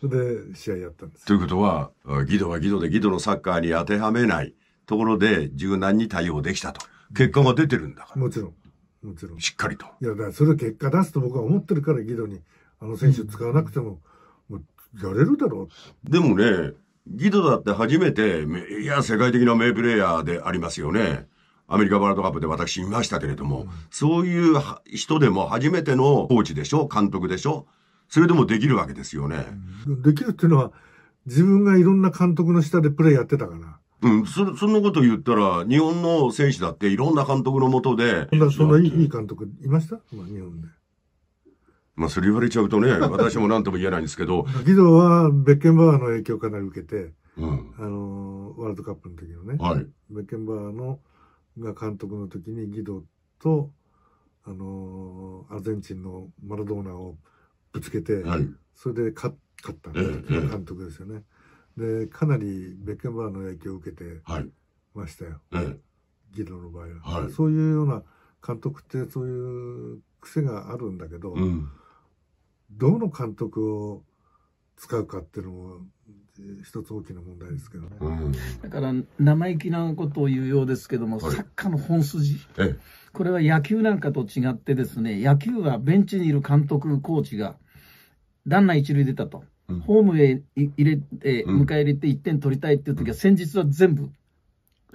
で、試合やったんです。ということは、ギドはギドでギドのサッカーに当てはめないところで柔軟に対応できたと。結果が出てるんだから。もちろん。もちろん。しっかりと。いや、だからそれ結果出すと僕は思ってるから、ギドに、あの選手使わなくても、もうやれるだろう。でもね、ギドだって初めて、いや、世界的な名プレイヤーでありますよね。アメリカワールドカップで私いましたけれども、うん、そういう人でも初めてのコーチでしょ、監督でしょ。それでもできるわけですよね。うん、できるっていうのは、自分がいろんな監督の下でプレーやってたから。うん、そそんなこと言ったら、日本の選手だっていろんな監督のもとで。そんないい監督いましたまあ、日本で。まあ、それ言われちゃうとね、私も何とも言えないんですけど。義堂は、ベッケンバーの影響かなり受けて、うん、あの、ワールドカップの時のね、はい、ベッケンバーの、が監督の時に義堂と、あの、アルゼンチンのマラドーナをぶつけて、はい、それで勝った、ね、ええ、監督ですよね。えでかなりベッケンバーの影響を受けてましたよ、はい、ギドの場合は、はい、そういうような監督ってそういう癖があるんだけど、うん、どの監督を使うかっていうのも一つ大きな問題ですけどね、うん、だから生意気なことを言うようですけども、はい、サッカーの本筋これは野球なんかと違ってですね野球はベンチにいる監督コーチがランナー一塁出たと。ホームへ入れて、迎え入れて1点取りたいっていう時は、先日は全部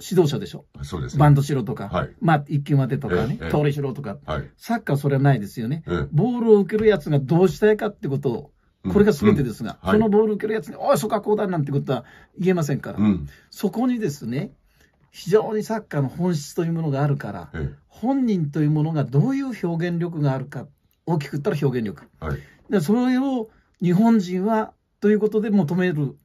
指導者でしょ。そうです、ね、バンドしろとか、はい、まあ、一球までとかね、盗塁しろとか、はい、サッカーはそれはないですよね。ボールを受けるやつがどうしたいかってことを、これが全てですが、うんうんはい、そのボールを受けるやつに、おい、そこはこうだなんてことは言えませんから、うん、そこにですね、非常にサッカーの本質というものがあるから、本人というものがどういう表現力があるか、大きく言ったら表現力。でそれを日本人は、ということで求める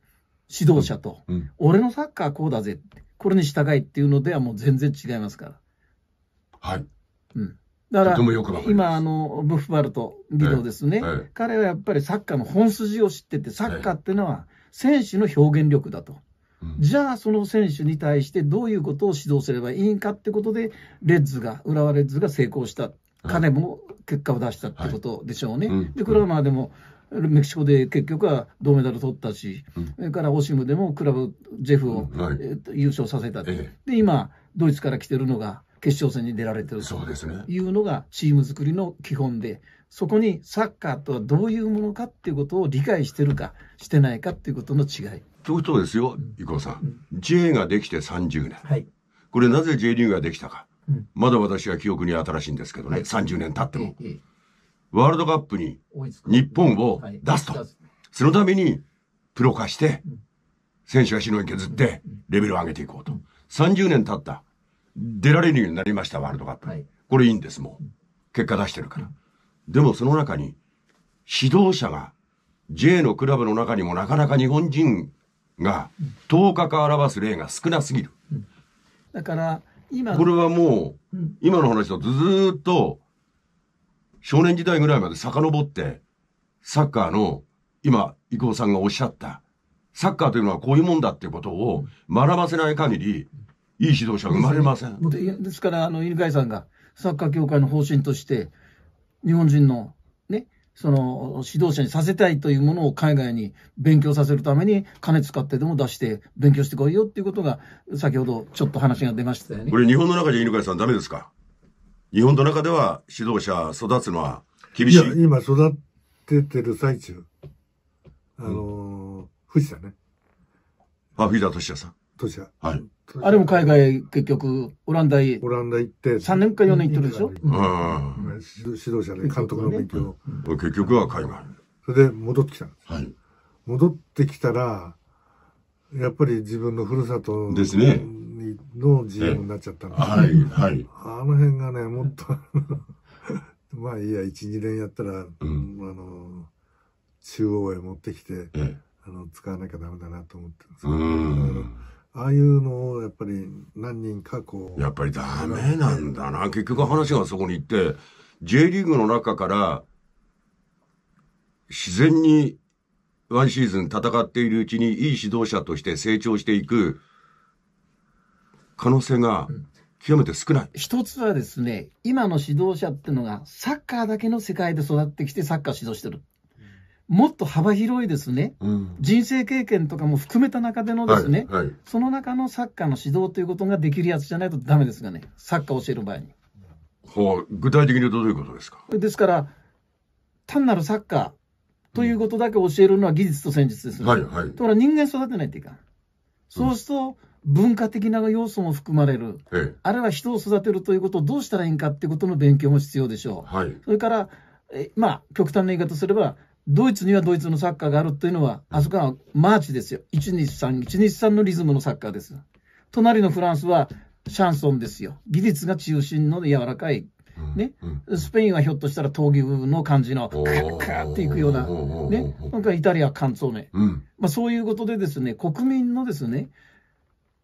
指導者と、うんうん、俺のサッカーこうだぜ、これに従いっていうのではもう全然違いますから。はい。うん。だから、か今、あの、ブッフバルト、技能ですね、えええ、彼はやっぱりサッカーの本筋を知ってて、サッカーっていうのは選手の表現力だと。じゃあ、その選手に対してどういうことを指導すればいいんかってことで、レッズが、浦和レッズが成功した。彼も結果を出したってことでしょうね。はいで、これはまあでも、うんメキシコで結局は銅メダル取ったし、うん、それからオシムでもクラブジェフを、はい、えー、優勝させた、えで今ドイツから来てるのが決勝戦に出られてるというのがチーム作りの基本でそこにサッカーとはどういうものかっていうことを理解してるかしてないかっていうことの違い。ということですよ伊藤さん、うん、J ができて30年、はい、これなぜ J リーグができたか、うん、まだ私は記憶に新しいんですけどね、はい、30年経っても。えワールドカップに日本を出すと。そのために、プロ化して、選手がしのぎ削って、レベルを上げていこうと。30年経った。出られるようになりました、ワールドカップ。これいいんです、もう。結果出してるから。でもその中に、指導者が、J のクラブの中にもなかなか日本人が10日か表す例が少なすぎる。だから、今。これはもう、今の話とずっと、少年時代ぐらいまで遡って、サッカーの、今、伊藤さんがおっしゃった、サッカーというのはこういうもんだっていうことを学ばせない限り、いい指導者は生まれません。ですですから、あの、犬飼さんが、サッカー協会の方針として、日本人の、ね、その、指導者にさせたいというものを海外に勉強させるために、金使ってでも出して、勉強してこいよっていうことが、先ほどちょっと話が出ましたよね。これ、日本の中で犬飼さん、ダメですか日本の中では指導者育つのは厳しい。いや、今育ててる最中。あのー、藤田ね。あ、藤田敏也さん。敏也。はい。あれも海外、結局、オランダへ。オランダ行って。3年か4年行ってるでしょうん。指導者で監督の勉強。結局は海外。それで戻ってきたはい。戻ってきたら、やっぱり自分のふるさと。ですね。の GM になっちゃったんで、はいはい、あの辺がね、もっと まあいいや、1、2年やったら、うん、あの、中央へ持ってきて、あの使わなきゃダメだなと思ってるんですけど、ああいうのをやっぱり何人かこう。やっぱりダメなんだな。結局話がそこに行って、J リーグの中から自然にワンシーズン戦っているうちにいい指導者として成長していく可能性が極めて少ない、うん、一つはですね、今の指導者っていうのが、サッカーだけの世界で育ってきて、サッカー指導してる。もっと幅広いですね、うん、人生経験とかも含めた中でのですね、はいはい、その中のサッカーの指導ということができるやつじゃないとダメですがね、サッカー教える場合に。はあ、具体的にどういうことですかですから、単なるサッカーということだけ教えるのは技術と戦術です、ね、はいはい、だから人間育てないといかん。そうすると、うん文化的な要素も含まれる、ええ、あるいは人を育てるということをどうしたらいいんかっていうことの勉強も必要でしょう。はい、それからえ、まあ、極端な言い方すれば、ドイツにはドイツのサッカーがあるというのは、あそこはマーチですよ。123、123のリズムのサッカーです。隣のフランスはシャンソンですよ。技術が中心の柔らかい。ね、うん、スペインはひょっとしたら闘牛の感じのカッカーっていくような、ね、なんかイタリア、カンツォうん、まあ、そういうことでですね、国民のですね、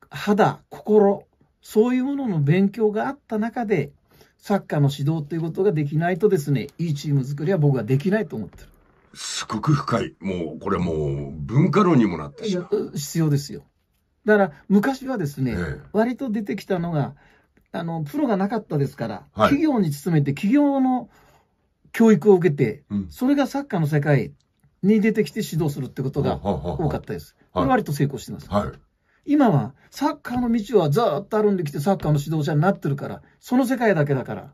肌、心、そういうものの勉強があった中で、サッカーの指導ということができないとですね、いいチーム作りは僕はできないと思ってる。すごく深い。もう、これもう、文化論にもなってしまう。必要ですよ。だから、昔はですね、ええ、割と出てきたのが、あの、プロがなかったですから、はい、企業に勤めて、企業の教育を受けて、うん、それがサッカーの世界に出てきて指導するってことが多かったです。ははは割と成功してます。はい今はサッカーの道はずっと歩んできてサッカーの指導者になってるから、その世界だけだから、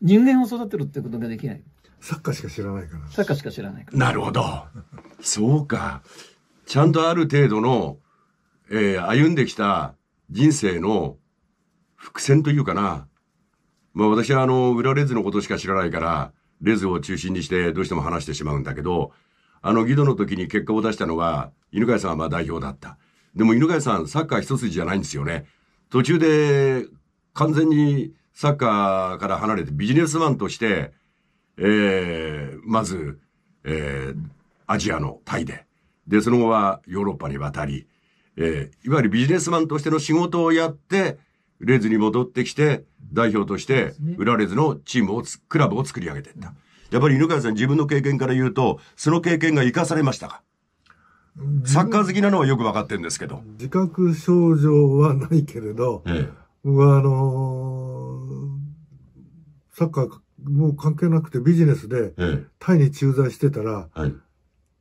人間を育てるってことができない。サッカーしか知らないから。サッカーしか知らないから。なるほど。そうか。ちゃんとある程度の、えー、歩んできた人生の伏線というかな。まあ私はあの、裏レズのことしか知らないから、レズを中心にしてどうしても話してしまうんだけど、あの、ギドの時に結果を出したのが、犬飼さんはまあ代表だった。でも犬飼さん、サッカー一筋じゃないんですよね。途中で完全にサッカーから離れてビジネスマンとして、えー、まず、えー、アジアのタイで、で、その後はヨーロッパに渡り、えー、いわゆるビジネスマンとしての仕事をやって、レズに戻ってきて、代表として、ラレズのチームをクラブを作り上げていった。やっぱり犬飼さん自分の経験から言うと、その経験が生かされましたかサッカー好きなのはよく分かってるんですけど。自覚症状はないけれど、え、僕はあのー、サッカーもう関係なくてビジネスで、ええ、タイに駐在してたら、はい、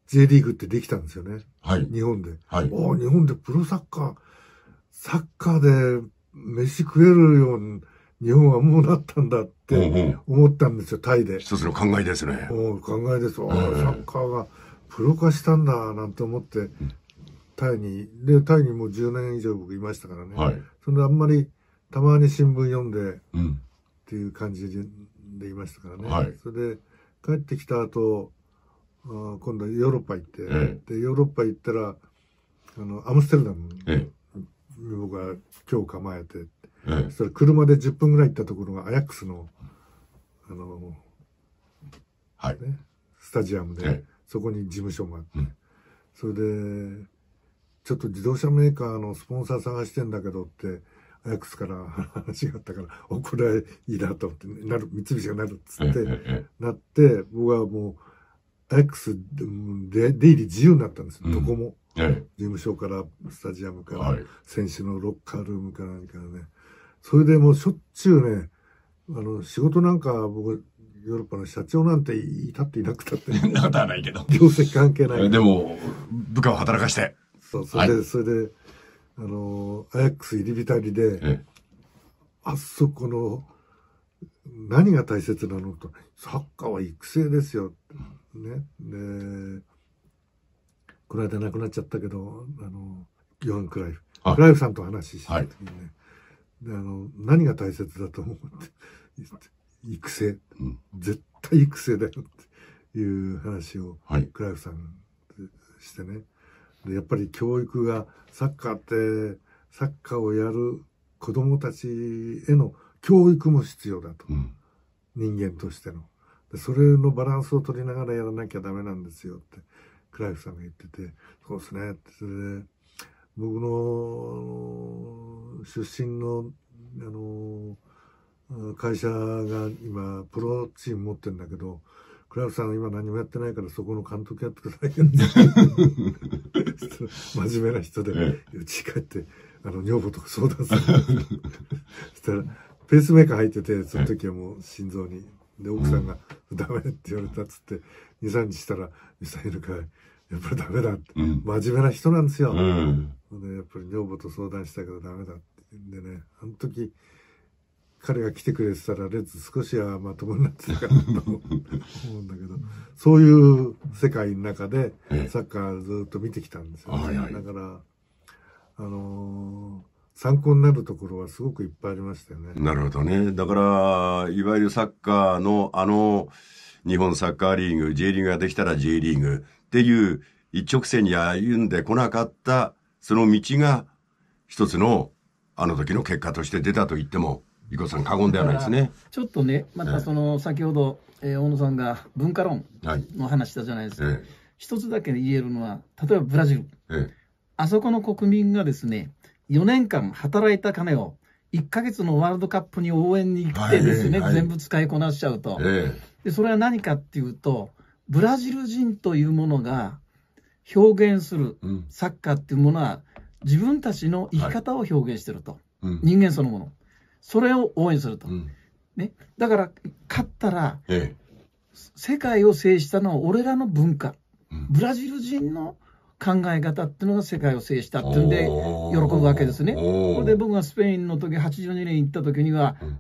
J リーグってできたんですよね。はい、日本で。はい、日本でプロサッカー、サッカーで飯食えるように、日本はもうなったんだって思ったんですよ、タイで。一つの考えですね。考えです。サッカーが。プロ化したんだなんて思って、タイに、で、タイにもう10年以上僕いましたからね。はい、それであんまり、たまに新聞読んで、うん、っていう感じでいましたからね。はい、それで、帰ってきた後、あ今度ヨーロッパ行って、ええ、で、ヨーロッパ行ったら、あの、アムステルダムに、僕は今日構えて、そしたら車で10分ぐらい行ったところがアヤックスの、あの、はい、ね、スタジアムで、そこに事務所があって、うん、それで、ちょっと自動車メーカーのスポンサー探してんだけどって、アヤックスから話があったから、お、これはいいなと思って、なる、三菱がなるっつって、なって、僕はもう、アヤックスで、出入り自由になったんですよ、うん、どこも。はい、事務所から、スタジアムから、はい、選手のロッカールームから何からね。それでもうしょっちゅうね、あの、仕事なんか僕、ヨーロッパの社長なんていたっていなくたって。なことはないけど。業績関係ない。でも、部下を働かして。そう、それで、はい、それで、あの、アヤックス入り浸りで、あそこの、何が大切なのと、サッカーは育成ですよ。ね。で、この間亡くなっちゃったけど、あの、ヨハン・クライフ。クライフさんと話してた時にね、はい、であの、何が大切だと思うって言って。育成、うん、絶対育成だよっていう話を、はい、クライフさんしてねでやっぱり教育がサッカーってサッカーをやる子どもたちへの教育も必要だと、うん、人間としてのでそれのバランスを取りながらやらなきゃダメなんですよってクライフさんが言っててそうですねってそれで僕の出身のあの会社が今、プロチーム持ってるんだけど、クラブさん今何もやってないからそこの監督やってくださいよ 真面目な人で、うち帰って、あの、女房とか相談する。そしたら、ペースメーカー入ってて、その時はもう心臓に。で、奥さんが、ダメって言われたっつって、2、3日したら、ミサイルかい。やっぱりダメだって。真面目な人なんですよ。で、やっぱり女房と相談したけどダメだって。んでね、あの時、彼が来てくれてたら、レッズ少しはまともになってたかなと思うんだけど、そういう世界の中で、サッカーずっと見てきたんですよ、ねはいはい、だから、あのー参考になるところはすごくいっぱいありましたよね。なるほどね。だから、いわゆるサッカーのあの、日本サッカーリーグ、J リーグができたら J リーグっていう一直線に歩んでこなかった、その道が一つのあの時の結果として出たと言っても伊さん過言ではないですねちょっとねまたその先ほど、えー、大野さんが文化論の話したじゃないですか、一つだけ言えるのは例えばブラジル、えあそこの国民がですね4年間働いた金を1か月のワールドカップに応援に行ってですね、はい、全部使いこなしちゃうと、え、でそれは何かっていうとブラジル人というものが表現するサッカーっていうものは、自分たちの生き方を表現してると、はいうん、人間そのものそれを応援すると。ね、だから、勝ったら、ええ、世界を制したのは俺らの文化、うん、ブラジル人の考え方っていうのが世界を制したっていうんで、喜ぶわけですね。これで僕がスペインの時82年行った時には、うん、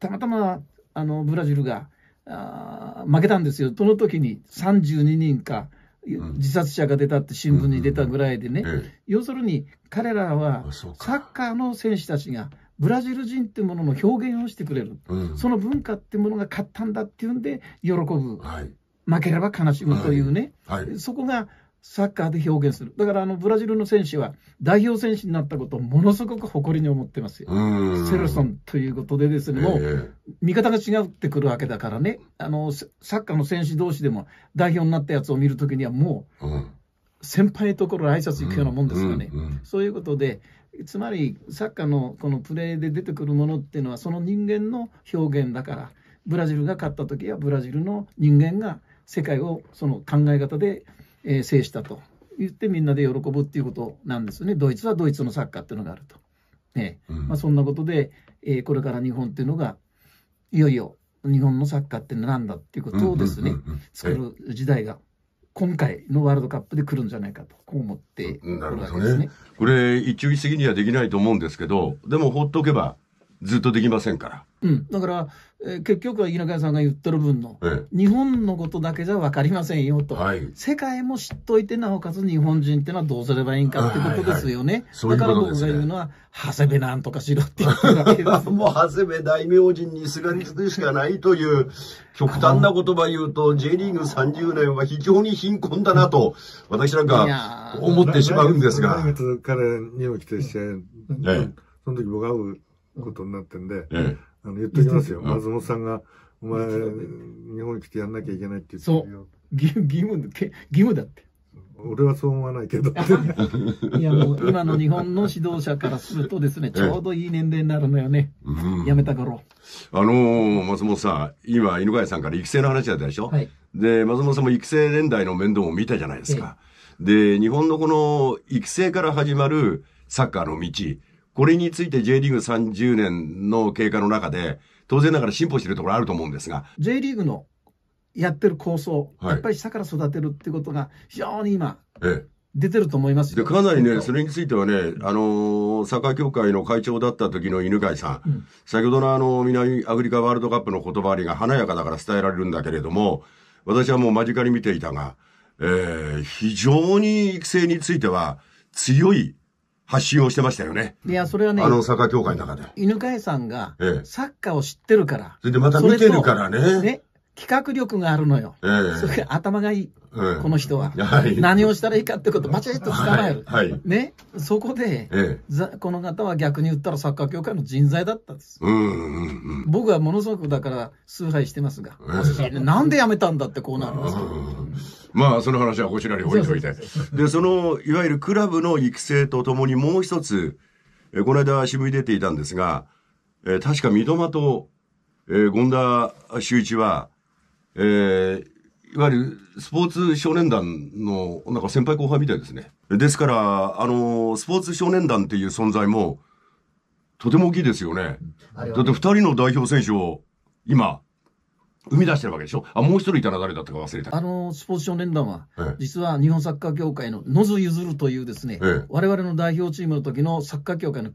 たまたまあのブラジルがあ負けたんですよ、その時に32人か。自殺者が出たって新聞に出たぐらいでね、要するに彼らはサッカーの選手たちがブラジル人ってものの表現をしてくれる、うん、その文化ってものが勝ったんだっていうんで喜ぶ、はい、負ければ悲しむというね、はいはい、そこがサッカーで表現するだからあのブラジルの選手は代表選手になったことをものすごく誇りに思ってますよセルソンということでですねもう見方が違ってくるわけだからねあのサッカーの選手同士でも代表になったやつを見るときにはもう、うん先輩のところ挨拶行くようなもんですよね、うんうん、そういうことでつまりサッカーのこのプレーで出てくるものっていうのはその人間の表現だからブラジルが勝った時はブラジルの人間が世界をその考え方で、制したと言ってみんなで喜ぶっていうことなんですねドイツはドイツのサッカーっていうのがあると、ね、うん、まあ、そんなことで、えこれから日本っていうのがいよいよ日本のサッカーって何だっていうことをですね、作る時代が今回のワールドカップで来るんじゃないかと、こう思って、ね、なるほどね。これ、一応一義にはできないと思うんですけど、でも放っておけば、ずっとできませんから。うん、だから、えー、結局は稲川さんが言ってる分の、ええ、日本のことだけじゃ分かりませんよと、はい、世界も知っといて、なおかつ日本人ってのはどうすればいいんかってことですよね。はいはい、だから僕が言うのは、長谷部なんとかしろって言うだけです。もう長谷部大名人にすがりつくしかないという、極端な言葉言うと、J リーグ30年は非常に貧困だなと、私なんか思ってしまうんですが。来月彼にも来て試合、うん、その時僕はことになってんで、あの言っときますよ。松本さんが、お前、日本に来てやんなきゃいけないって言ってるよ。義務、義務だって。俺はそう思わないけど。いやもう今の日本の指導者からするとですね、ちょうどいい年齢になるのよね。うん、やめた頃。あのー、松本さん、今、犬飼さんから育成の話だったでしょ、はい、で、松本さんも育成年代の面倒も見たじゃないですか。で、日本のこの育成から始まるサッカーの道、これについて J リーグ30年の経過の中で、当然ながら進歩してるところあると思うんですが。J リーグのやってる構想、はい、やっぱり下から育てるってことが非常に今、出てると思いますでかなりね、それについてはね、あのー、サッカー協会の会長だった時の犬飼さん、うん、先ほどのあの南アフリカワールドカップの言葉ありが華やかだから伝えられるんだけれども、私はもう間近に見ていたが、えー、非常に育成については強い発信をしてましたよね。いや、それはね、あのサッカー協会の中で。犬飼さんが、サッカーを知ってるから。それでまた見てるからね。ね。企画力があるのよ。ええ。それ頭がいい、えー、この人は、はい、何をしたらいいかってことバチッと捕まえる。はい、はい、ね、そこで、ええ、この方は逆に言ったらサッカー協会の人材だったんです。うんうんうん、僕はものすごくだから崇拝してますが、えー、なんで辞めたんだってこうなるんですけど。うんうんまあその話はこちらに置いといてでそのいわゆるクラブの育成とともにもう一つ、えー、この間渋い出ていたんですが、えー、確か三笘と、えー、権田修一は、えー、いわゆるスポーツ少年団のなんか先輩後輩みたいですね。ですから、あの、スポーツ少年団っていう存在もとても大きいですよね。だって二人の代表選手を今、生み出してるわけでしょあ、もう一人いたら誰だったか忘れた。あの、スポーツ少年団は、ええ、実は日本サッカー協会の野津譲るというですね、ええ、我々の代表チームの時のサッカー協会の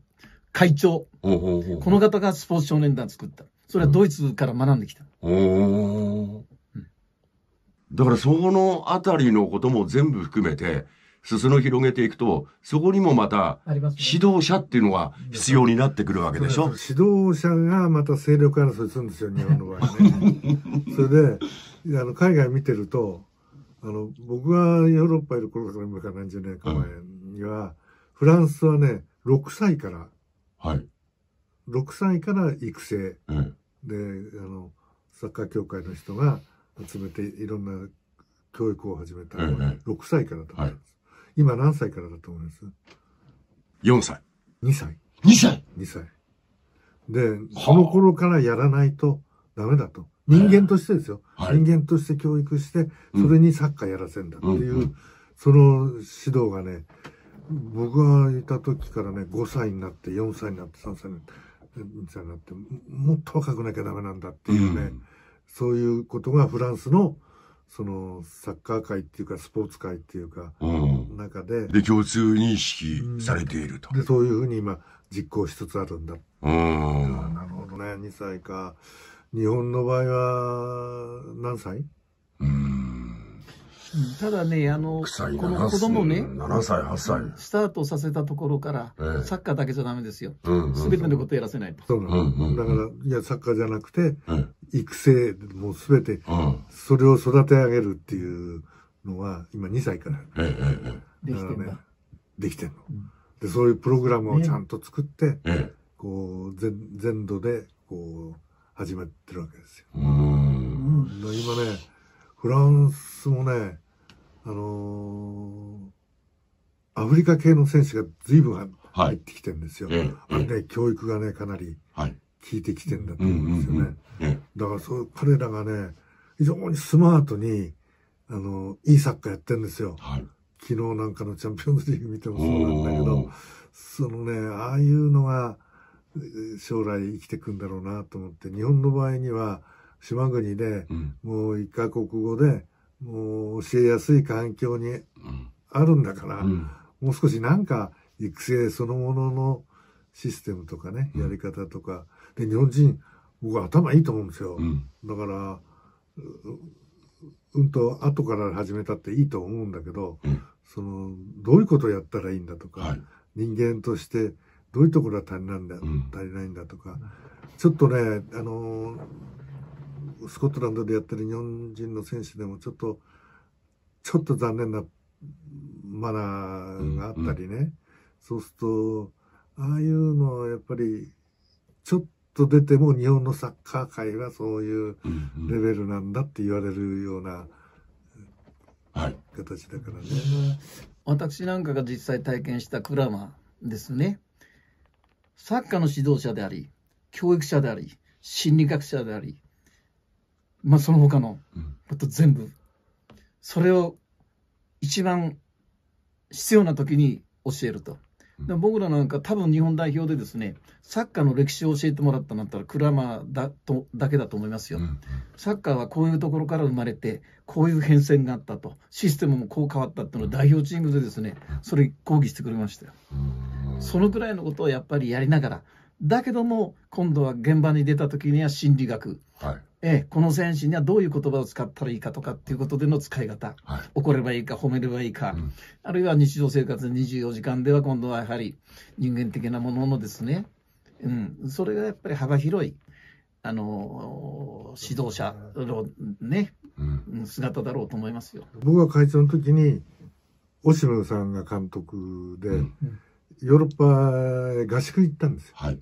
会長。おうおうほうこの方がスポーツ少年団作った。それはドイツから学んできた。うん、だからそのあたりのことも全部含めて、裾野広げていくと、そこにもまた、指導者っていうのが必要になってくるわけでしょ、ね、指導者がまた勢力争いするんですよ、日本の場合ね。それで、あの、海外見てると、あの、僕がヨーロッパいる頃から何十年か前には、うん、フランスはね、6歳から、はい。6歳から育成、うん、で、あの、サッカー協会の人が集めていろんな教育を始めたのは、うん、6歳からだったんです。はい今何歳からだと思います ?4 歳。2歳。2歳 ?2 歳。で、その頃からやらないとダメだと。人間としてですよ。はい、人間として教育して、それにサッカーやらせんだっていう、うん、その指導がね、僕がいた時からね、5歳になって、4歳になって、3歳になって、2歳になって、もっと若くなきゃダメなんだっていうね、うん、そういうことがフランスの、そのサッカー界っていうか、スポーツ界っていうか、うん、中で。で、共通認識されていると。で、そういうふうに今、実行しつつあるんだ。うん。なるほどね。2歳か。日本の場合は、何歳うん。ただね、あの、この子供ね、7歳、8歳。スタートさせたところから、えー、サッカーだけじゃダメですよ。すべ、うん、てのことやらせないと。そうなの、うん、だから、いや、サッカーじゃなくて、うん、育成、もうすべて、うん、それを育て上げるっていう。のは今2歳から。ええ、ね、できてんの、うん、で、そういうプログラムをちゃんと作って、こう、全、全土で、こう、始めてるわけですよ。今ね、フランスもね、あのー、アフリカ系の選手が随分入ってきてるんですよ。はい、あれね、教育がね、かなり効いてきてるんだと思うんですよね。だからそう、彼らがね、非常にスマートに、あの、いいサッカーやってるんですよ。はい、昨日なんかのチャンピオンズリーグ見てもそうなんだけど、そのね、ああいうのが将来生きてくんだろうなと思って、日本の場合には島国で、うん、もう一カ国語で、もう教えやすい環境にあるんだから、うん、もう少しなんか育成そのもののシステムとかね、やり方とか、で、日本人、僕は頭いいと思うんですよ。だから、うんと後から始めたっていいと思うんだけど、うん、そのどういうことをやったらいいんだとか、はい、人間としてどういうところが足りないんだ、うん、足りないんだとかちょっとねあのスコットランドでやってる日本人の選手でもちょっとちょっと残念なマナーがあったりね、うんうん、そうするとああいうのはやっぱりちょっと出ても日本のサッカー界はそういうレベルなんだって言われるような形だからね、はい、私なんかが実際体験したクラマですねサッカーの指導者であり教育者であり心理学者でありまあその他のこと全部、それを一番必要な時に教えると。ら僕らなんか多分日本代表でですねサッカーの歴史を教えてもらったんだったらクラマーだとだけだと思いますよ、うんサッカーはこういうところから生まれてこういう変遷があったとシステムもこう変わったっていうのを代表チームでですねそれ抗議してくれましたよ、そのくらいのことをやっぱりやりながらだけども今度は現場に出た時には心理学、はいえこの選手にはどういう言葉を使ったらいいかとかっていうことでの使い方、はい、怒ればいいか褒めればいいか、うん、あるいは日常生活の24時間では今度はやはり人間的なもののですね、うん、それがやっぱり幅広いあの指導者のね、うん、姿だろうと思いますよ。僕は会長の時にオシムさんが監督で、ヨーロッパへ合宿行ったんですよ。はい、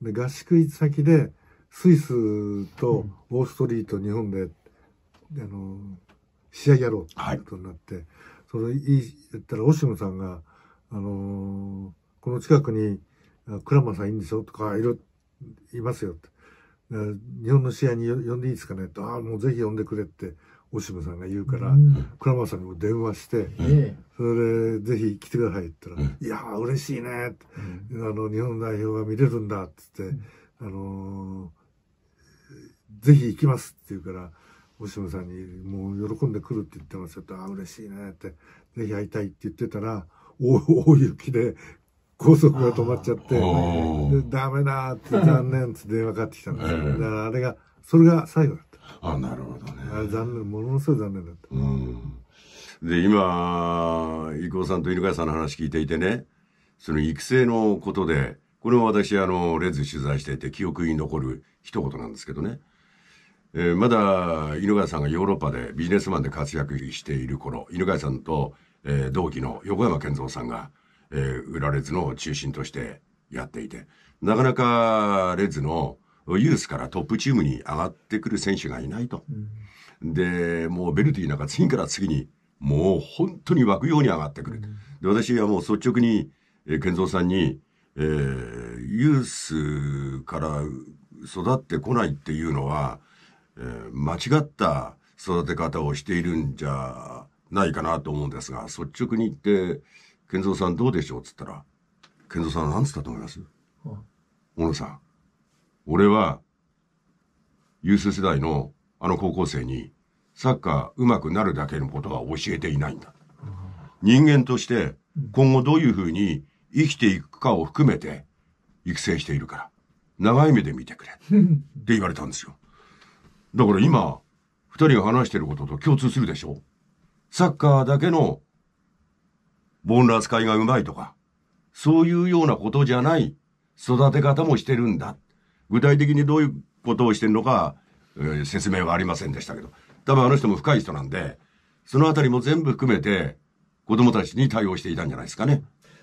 で合宿行先でスイスとオーストリート、日本で、あの、試合やろうってことになって、はい、それいい、言ったらオシムさんが、あのこの近くに、クラマさんいいんでしょとか、いろいますよって。日本の試合に呼んでいいですかねと、ああ、もうぜひ呼んでくれって、オシムさんが言うから、うん、クラマさんにも電話して、ええ、それで、ぜひ来てくださいって言ったら、うん、いやー、嬉しいね、うん、あの、日本代表が見れるんだってって、あのーぜひ行きますって言うから、おしむさんに、もう喜んで来るって言ってますよと、あ、嬉しいねって、ぜひ会いたいって言ってたら、大雪で高速が止まっちゃって、ダメだって残念って電話かかってきたんですよ。だからあれが、それが最後だった。あ、なるほどね。あ残念、ものすごい残念だった。で、今、郁夫さんと犬飼さんの話聞いていてね、その育成のことで、これも私、あの、レズ取材していて記憶に残る一言なんですけどね。えー、まだ犬飼さんがヨーロッパでビジネスマンで活躍している頃犬飼さんと、えー、同期の横山健三さんが、えー、売レれズの中心としてやっていてなかなかレズのユースからトップチームに上がってくる選手がいないと。うん、でもうベルティなんか次から次にもう本当に湧くように上がってくる。で私はもう率直に、えー、健三さんに、えー、ユースから育ってこないっていうのはえー、間違った育て方をしているんじゃないかなと思うんですが、率直に言って、健三さんどうでしょうっつったら、健三さん何つったと思います小野さん、俺は、ユース世代のあの高校生に、サッカー上手くなるだけのことは教えていないんだ。人間として今後どういうふうに生きていくかを含めて育成しているから、長い目で見てくれって言われたんですよ。だから今、二人が話してることと共通するでしょサッカーだけの、ボンラスいがうまいとか、そういうようなことじゃない育て方もしてるんだ。具体的にどういうことをしてるのか、えー、説明はありませんでしたけど、多分あの人も深い人なんで、そのあたりも全部含めて、子供たちに対応していたんじゃないですかね。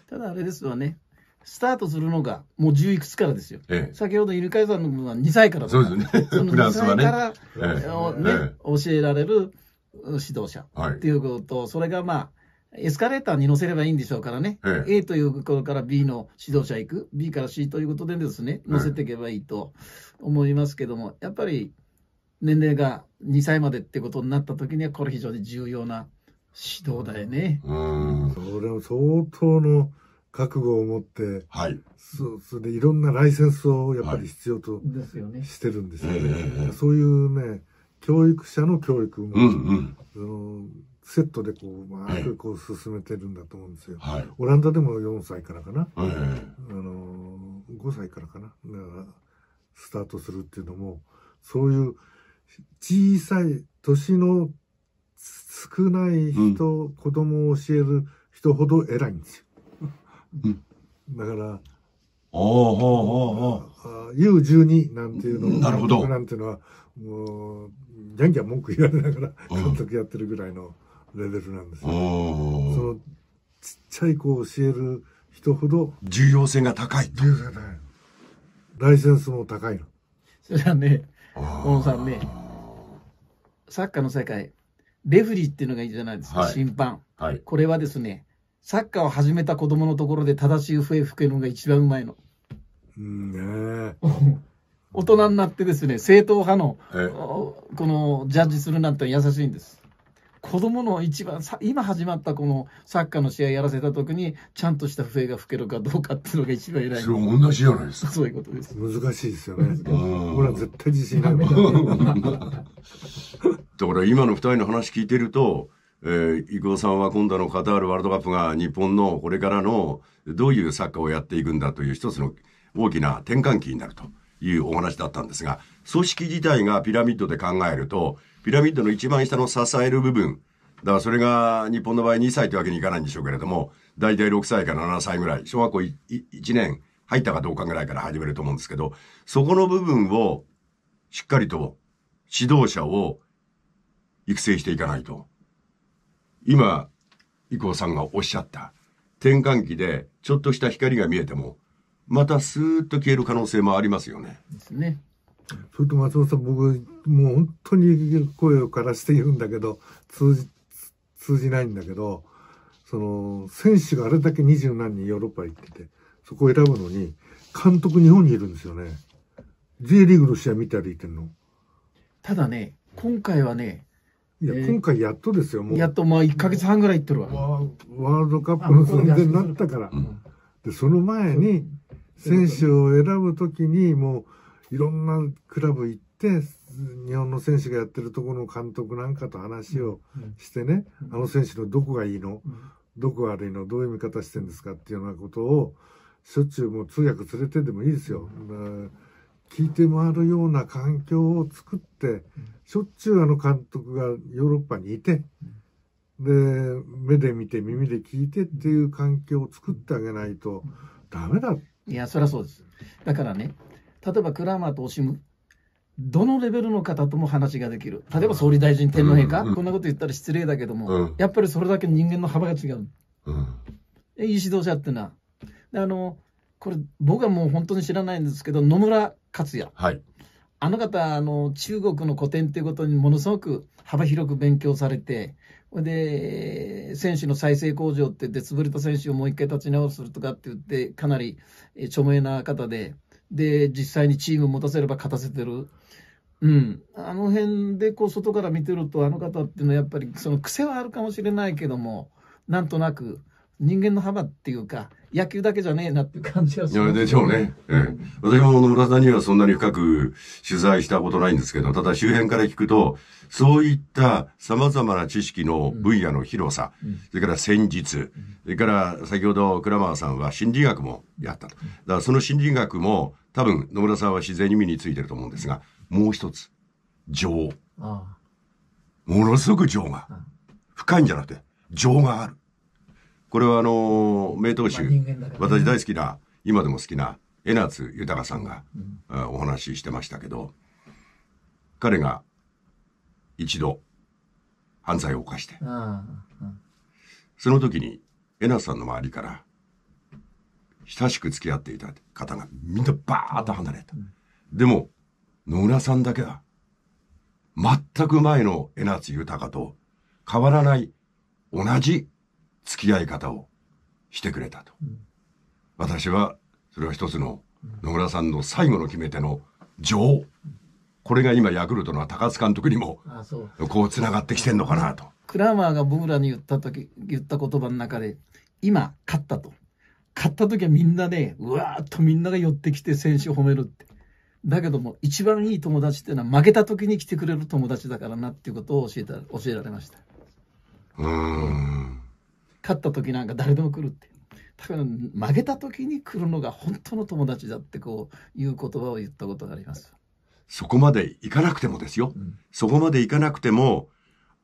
ただあれですわね。スタートするのがもう十いくつからですよ、ええ、先ほどイルカイさんの分は2歳からそうですね、そ2歳から、ね教えられる指導者っていうこと、はい、それがまあ、エスカレーターに乗せればいいんでしょうからね、ええ、A というところから B の指導者行く、B から C ということでですね、乗せていけばいいと思いますけども、やっぱり年齢が2歳までってことになった時には、これ非常に重要な指導だよね。うん、それは相当の覚悟を持って、はい、そそれでいろんなライセンスをやっぱり必要としてるんですよね。そういうね、教育者の教育も、うんうん、セットでこう、うまくこう進めてるんだと思うんですよ。はい、オランダでも4歳からかな、あの5歳からかなスタートするっていうのも、そういう小さい、年の少ない人、うん、子供を教える人ほど偉いんですよ。だから、おうおうほうほう。U12 なんていうのなるほど。なんていうのは、もう、ギャンギャン文句言われながら監督やってるぐらいのレベルなんですよ。その、ちっちゃい子を教える人ほど。重要性が高い重要性が高い。ライセンスも高いの。それはね、小野さんね、サッカーの世界、レフリーっていうのがいいじゃないですか、はい、審判、はい。これはですね、サッカーを始めた子供のところで正しい笛吹けるのが一番うまいの。ね 大人になってですね、正統派の、この、ジャッジするなんて優しいんです。子供の一番さ、今始まったこのサッカーの試合やらせた時に、ちゃんとした笛が吹けるかどうかっていうのが一番偉い。それも同じじゃないですか。そういうことです。難しいですよね。ほら、絶対自信ない だから今の二人の話聞いてると、えー、伊藤さんは今度のカタールワールドカップが日本のこれからのどういうサッカーをやっていくんだという一つの大きな転換期になるというお話だったんですが、組織自体がピラミッドで考えると、ピラミッドの一番下の支える部分、だからそれが日本の場合2歳というわけにいかないんでしょうけれども、大体6歳から7歳ぐらい、小学校1年入ったかどうかぐらいから始めると思うんですけど、そこの部分をしっかりと指導者を育成していかないと。今、伊藤さんがおっしゃった、転換期でちょっとした光が見えても、またスーッと消える可能性もありますよね。ですね。それと松本さん、僕、もう本当に声をからしているんだけど、通じ、通じないんだけど、その、選手があれだけ二十何人ヨーロッパ行ってて、そこを選ぶのに、監督日本にいるんですよね。J リーグの試合見たりいてんの。ただね、今回はね、いや、今回やっとですよ、もう。やっと、まあ、1ヶ月半ぐらい行ってるわ。ワールドカップの存在になったから。で、その前に、選手を選ぶときに、もう、いろんなクラブ行って、日本の選手がやってるところの監督なんかと話をしてね、あの選手のどこがいいの、どこが悪いの、どういう見方してるんですかっていうようなことを、しょっちゅうもう通訳連れてでもいいですよ。うん聞いて回るような環境を作って、しょっちゅうあの監督がヨーロッパにいて、で、目で見て耳で聞いてっていう環境を作ってあげないとダメだ。いや、そりゃそうです。だからね、例えばクラーマーとオシム、どのレベルの方とも話ができる。例えば総理大臣、天皇陛下、うん、こんなこと言ったら失礼だけども、うん、やっぱりそれだけ人間の幅が違う。うん、いい指導者ってな。あの、これ僕はもう本当に知らないんですけど野村克也、はい、あの方あの中国の古典ということにものすごく幅広く勉強されてで選手の再生工場って言って潰れた選手をもう一回立ち直するとかって言ってかなり著名な方でで実際にチーム持たせれば勝たせてる。うん、あの辺でこう外から見てるとあの方っていうのはやっぱりその癖はあるかもしれないけどもなんとなく人間の幅っていうか野球だけじゃねえなっていう感じがするでしょうね、ええ、私も野村さんにはそんなに深く取材したことないんですけどただ周辺から聞くとそういったさまざまな知識の分野の広さ、うん、それから戦術、それから先ほど倉間さんは心理学もやったとだからその心理学も多分野村さんは自然に身についてると思うんですがもう一つ情ものすごく情が深いんじゃなくて情があるこれはあの名投手、私大好きな今でも好きな江夏豊さんが、うん、お話ししてましたけど彼が一度犯罪を犯して、その時に江夏さんの周りから親しく付き合っていた方がみんなバーッと離れた、でも野村さんだけは全く前の江夏豊と変わらない同じ付き合い方をしてくれたと。うん、私は、それは一つの野村さんの最後の決め手の情。うこれが今、ヤクルトの高津監督にも、こう繋がってきてんのかなと。クラーマーが僕らに言った時、言った言葉の中で、今、勝ったと。勝った時はみんなで、うわーっとみんなが寄ってきて選手を褒めるって。だけども、一番いい友達っていうのは負けた時に来てくれる友達だからなっていうことを教えた、教えられました。うん。勝った時なんか誰でも来るってだから負けた時に来るのが本当の友達だってこういう言葉を言ったことがありますそこまでいかなくてもですよ、うん、そこまでいかなくても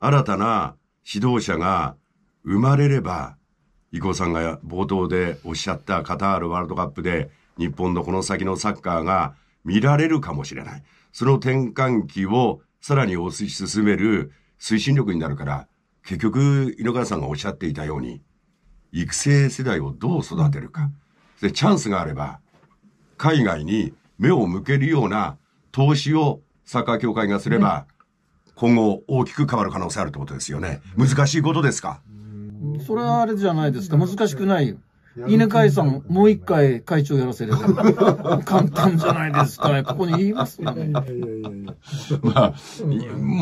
新たな指導者が生まれれば伊藤さんが冒頭でおっしゃったカタールワールドカップで日本のこの先のサッカーが見られるかもしれないその転換期をさらに推し進める推進力になるから結局、井ノ原さんがおっしゃっていたように、育成世代をどう育てるか。で、チャンスがあれば、海外に目を向けるような投資をサッカー協会がすれば、今後大きく変わる可能性あるってことですよね。難しいことですかそれはあれじゃないですか。難しくないよ。稲飼さん、もう一回会長やらせれば。簡単じゃないですか。ここに言いますよね。まあ、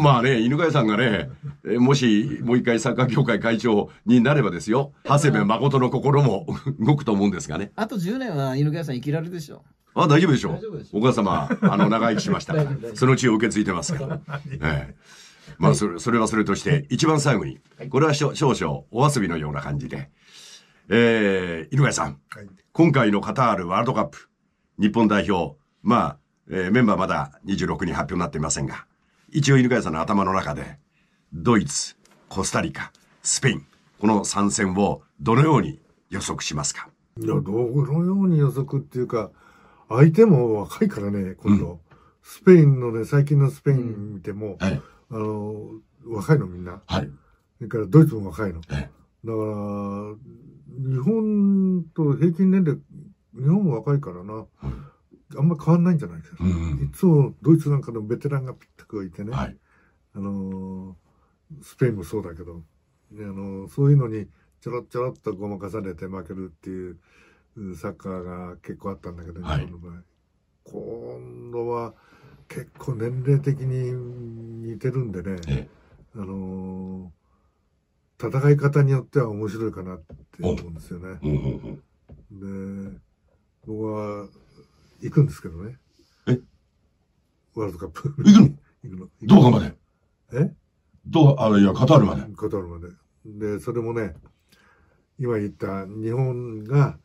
まあね、犬飼さんがね、もし、もう一回サッカー協会会長になればですよ。長谷部誠の心も 動くと思うんですがね。あと10年は犬飼さん生きられるでしょう。あ、大丈夫でしょう。お母様、あの、長生きしました。そのちを受け継いでますから。ええまあ、それ、それはそれとして、一番最後に、これは少々お遊びのような感じで、えー、井上さん、はい、今回のカタールワールドカップ、日本代表、まあ、えー、メンバーまだ26人発表になっていませんが、一応犬飼さんの頭の中で、ドイツ、コスタリカ、スペイン、この3戦をどのように予測しますかいや、どのように予測っていうか、相手も若いからね、今度。うん、スペインのね、最近のスペイン見ても、うんはい、あの、若いのみんな。はい。それからドイツも若いの。はい、だから、日本と平均年齢、日本も若いからな、はい、あんま変わんないんじゃないですか。うん、いつもドイツなんかのベテランがピッとくういてね、はい、あのー、スペインもそうだけど、あのー、そういうのにちょろちょろっとごまかされて負けるっていうサッカーが結構あったんだけど、日本の場合。はい、今度は結構年齢的に似てるんでね、あのー戦い方によっては面白いかなって思うんですよね。で、僕は行くんですけどね。えワールドカップ。行くの 行くの。どうかまでえどう、あ、いや、カタールまで。カタールまで。で、それもね、今言った日本が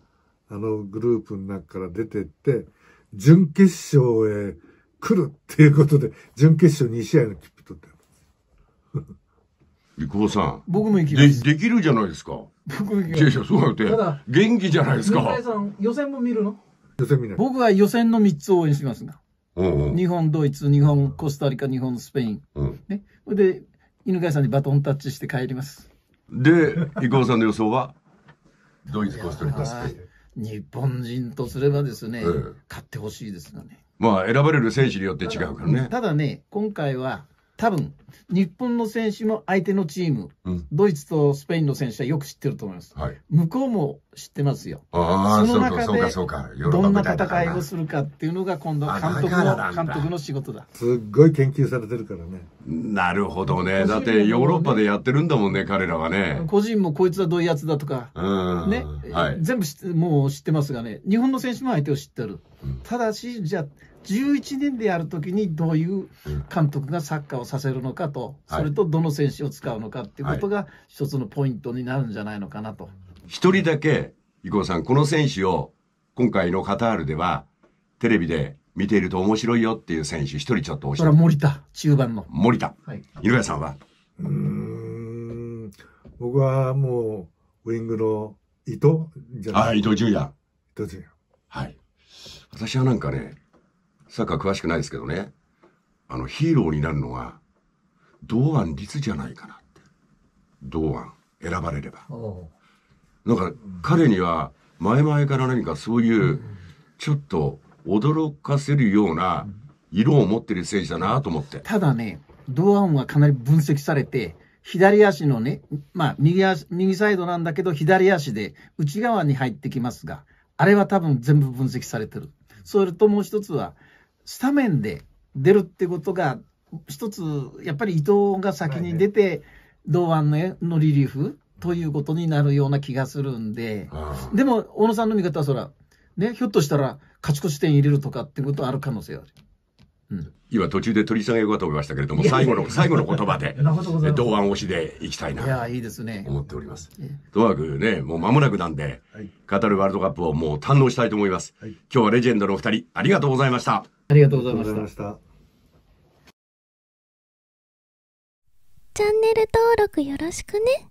あのグループの中から出てって、準決勝へ来るっていうことで、準決勝2試合の切符取って郁夫さん。僕も行きます。で、できるじゃないですか。僕も行きます。そうやって。元気じゃないですか。予選も見るの予選見ない。僕は予選の3つ応援しますが。うんうん、日本、ドイツ、日本、コスタリカ、日本、スペイン。うん、ね。で、犬飼さんにバトンタッチして帰ります。で、郁夫さんの予想はドイツ、コスタリカ、スペイン。日本人とすればですね、ええ、勝ってほしいですがね。まあ、選ばれる選手によって違うからね。ただね、今回は、多分、日本の選手も相手のチーム、うん、ドイツとスペインの選手はよく知ってると思います。はい、向こうも知ってますよ。ああ、その中でどんな戦いをするかっていうのが今度監督の監督の仕事だ。すっごい研究されてるからね。なるほどね。だってヨーロッパでやってるんだもんね、彼らはね。個人もこいつはどういうやつだとか、ね、はい、全部もう知ってますがね、日本の選手も相手を知ってる。ただし、じゃあ、11年でやるときにどういう監督がサッカーをさせるのかと、それとどの選手を使うのかっていうことが一つのポイントになるんじゃないのかなと。一人だけ、伊藤さん、この選手を今回のカタールではテレビで見ていると面白いよっていう選手一人ちょっとおっしそれは森田、中盤の。森田。はい。井上さんはうん、僕はもうウィングの伊藤じゃないあ、伊藤純也。伊藤純也。はい。私はなんかね、サッカー詳しくないですけどね、あの、ヒーローになるのは、堂安律じゃないかなって。堂安、選ばれれば。だから、彼には、前々から何かそういう、ちょっと驚かせるような色を持ってる選手だなと思って。ただね、堂安はかなり分析されて、左足のね、まあ右足、右サイドなんだけど、左足で内側に入ってきますが、あれは多分全部分析されてる。それともう一つは、スタメンで出るってことが、一つ、やっぱり伊藤が先に出て、同案ののリリーフということになるような気がするんで、でも、小野さんの見方はそら、ね、ひょっとしたら勝ち越し点入れるとかってことはある可能性ある。うん、今途中で取り下げようかと思いましたけれども、最後の、最後の言葉で、同 案推しでいきたいな。いや、いいですね。思っております。ともかくね、もう間もなくなんで、はい、カタールワールドカップをもう堪能したいと思います。はい、今日はレジェンドのお二人、ありがとうございました。ありがとうございました。チャンネル登録よろしくね。